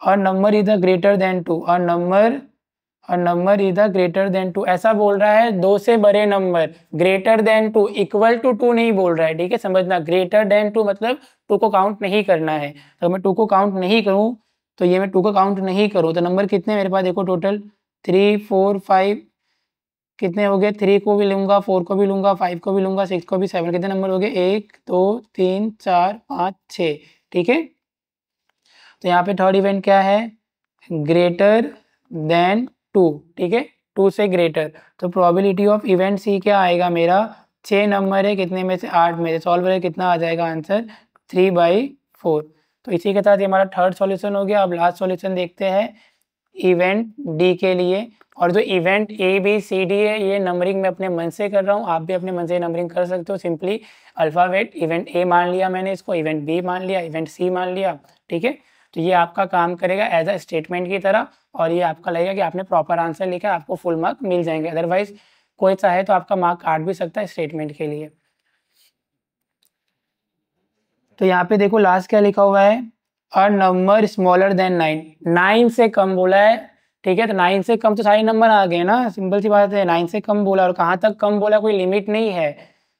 और number is the greater than two और नंबर और number is the greater than two ऐसा बोल रहा है दो से बड़े number greater than two equal to two नहीं बोल रहा है ठीक है समझना ग्रेटर देन टू मतलब टू को काउंट नहीं करना है अगर तो मैं टू को काउंट नहीं करूँ तो ये मैं टू को काउंट नहीं करूँ तो नंबर कितने मेरे पास देखो टोटल थ्री फोर फाइव कितने हो गए थ्री को भी लूंगा फोर को भी लूंगा फाइव को भी लूंगा सिक्स को भी सेवन कितने नंबर हो गए एक दो तीन चार पाँच छ ठीक है तो यहाँ पे थर्ड इवेंट क्या है ग्रेटर देन टू ठीक है टू से ग्रेटर तो प्रोबेबिलिटी ऑफ इवेंट सी क्या आएगा मेरा छः नंबर है कितने में से आठ में से सॉल्व करें कितना आ जाएगा आंसर थ्री बाई फोर तो इसी के साथ ये हमारा थर्ड सॉल्यूशन हो गया अब लास्ट सॉल्यूशन देखते हैं इवेंट डी के लिए और जो event A B C D है ये नंबरिंग मैं अपने मन से कर रहा हूँ आप भी अपने मन से नंबरिंग कर सकते हो सिंपली अल्फ़ावेट इवेंट ए मान लिया मैंने इसको इवेंट बी मान लिया इवेंट सी मान लिया ठीक है तो ये आपका काम करेगा एज अ स्टेटमेंट की तरह और ये आपका लगेगा कि आपने प्रॉपर आंसर लिखा है आपको फुल मार्क मिल जाएंगे अदरवाइज कोई चाहे तो आपका मार्क काट भी सकता है स्टेटमेंट के लिए तो यहाँ पे देखो लास्ट क्या लिखा हुआ है और number smaller than nine nine से कम बोला है ठीक है तो नाइन से कम तो सारे नंबर आ गए ना सिंपल सी बात है नाइन से कम बोला और कहाँ तक कम बोला कोई लिमिट नहीं है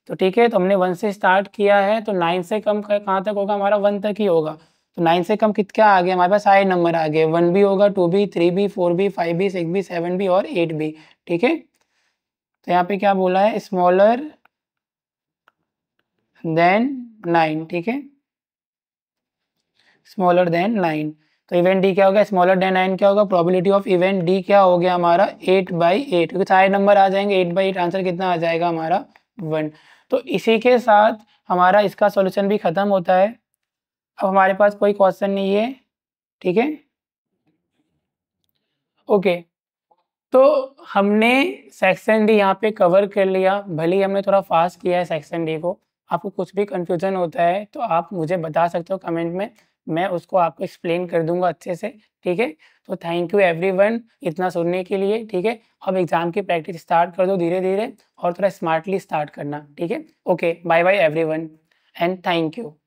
तो ठीक है तो हमने वन से स्टार्ट किया है तो नाइन से कम कहाँ तक होगा हमारा वन तक ही होगा तो नाइन से कम कित क्या आ गया हमारे पास सारे नंबर आ गए वन भी होगा टू भी थ्री भी फोर भी फाइव भी सिक्स भी सेवन भी और एट भी ठीक है तो यहाँ पे क्या बोला है स्मॉलर देन नाइन ठीक है स्मॉलर देन नाइन तो इवेंट डी क्या होगा स्मॉलर देन नाइन क्या होगा प्रोबेबिलिटी ऑफ इवेंट डी क्या हो गया हमारा एट बाई एट क्योंकि सारे नंबर आ जाएंगे एट बाई एट आंसर कितना आ जाएगा हमारा वन तो इसी के साथ हमारा इसका सॉल्यूशन भी ख़त्म होता है अब हमारे पास कोई क्वेश्चन नहीं है ठीक है ओके तो हमने सेक्शन डी यहाँ पे कवर कर लिया भले हमने थोड़ा फास्ट किया है सेक्शन डी को आपको कुछ भी कन्फ्यूज़न होता है तो आप मुझे बता सकते हो कमेंट में मैं उसको आपको एक्सप्लेन कर दूंगा अच्छे से ठीक है तो थैंक यू एवरीवन इतना सुनने के लिए ठीक है अब एग्ज़ाम की प्रैक्टिस स्टार्ट कर दो धीरे धीरे और थोड़ा स्मार्टली स्टार्ट करना ठीक है okay bye bye everyone and thank you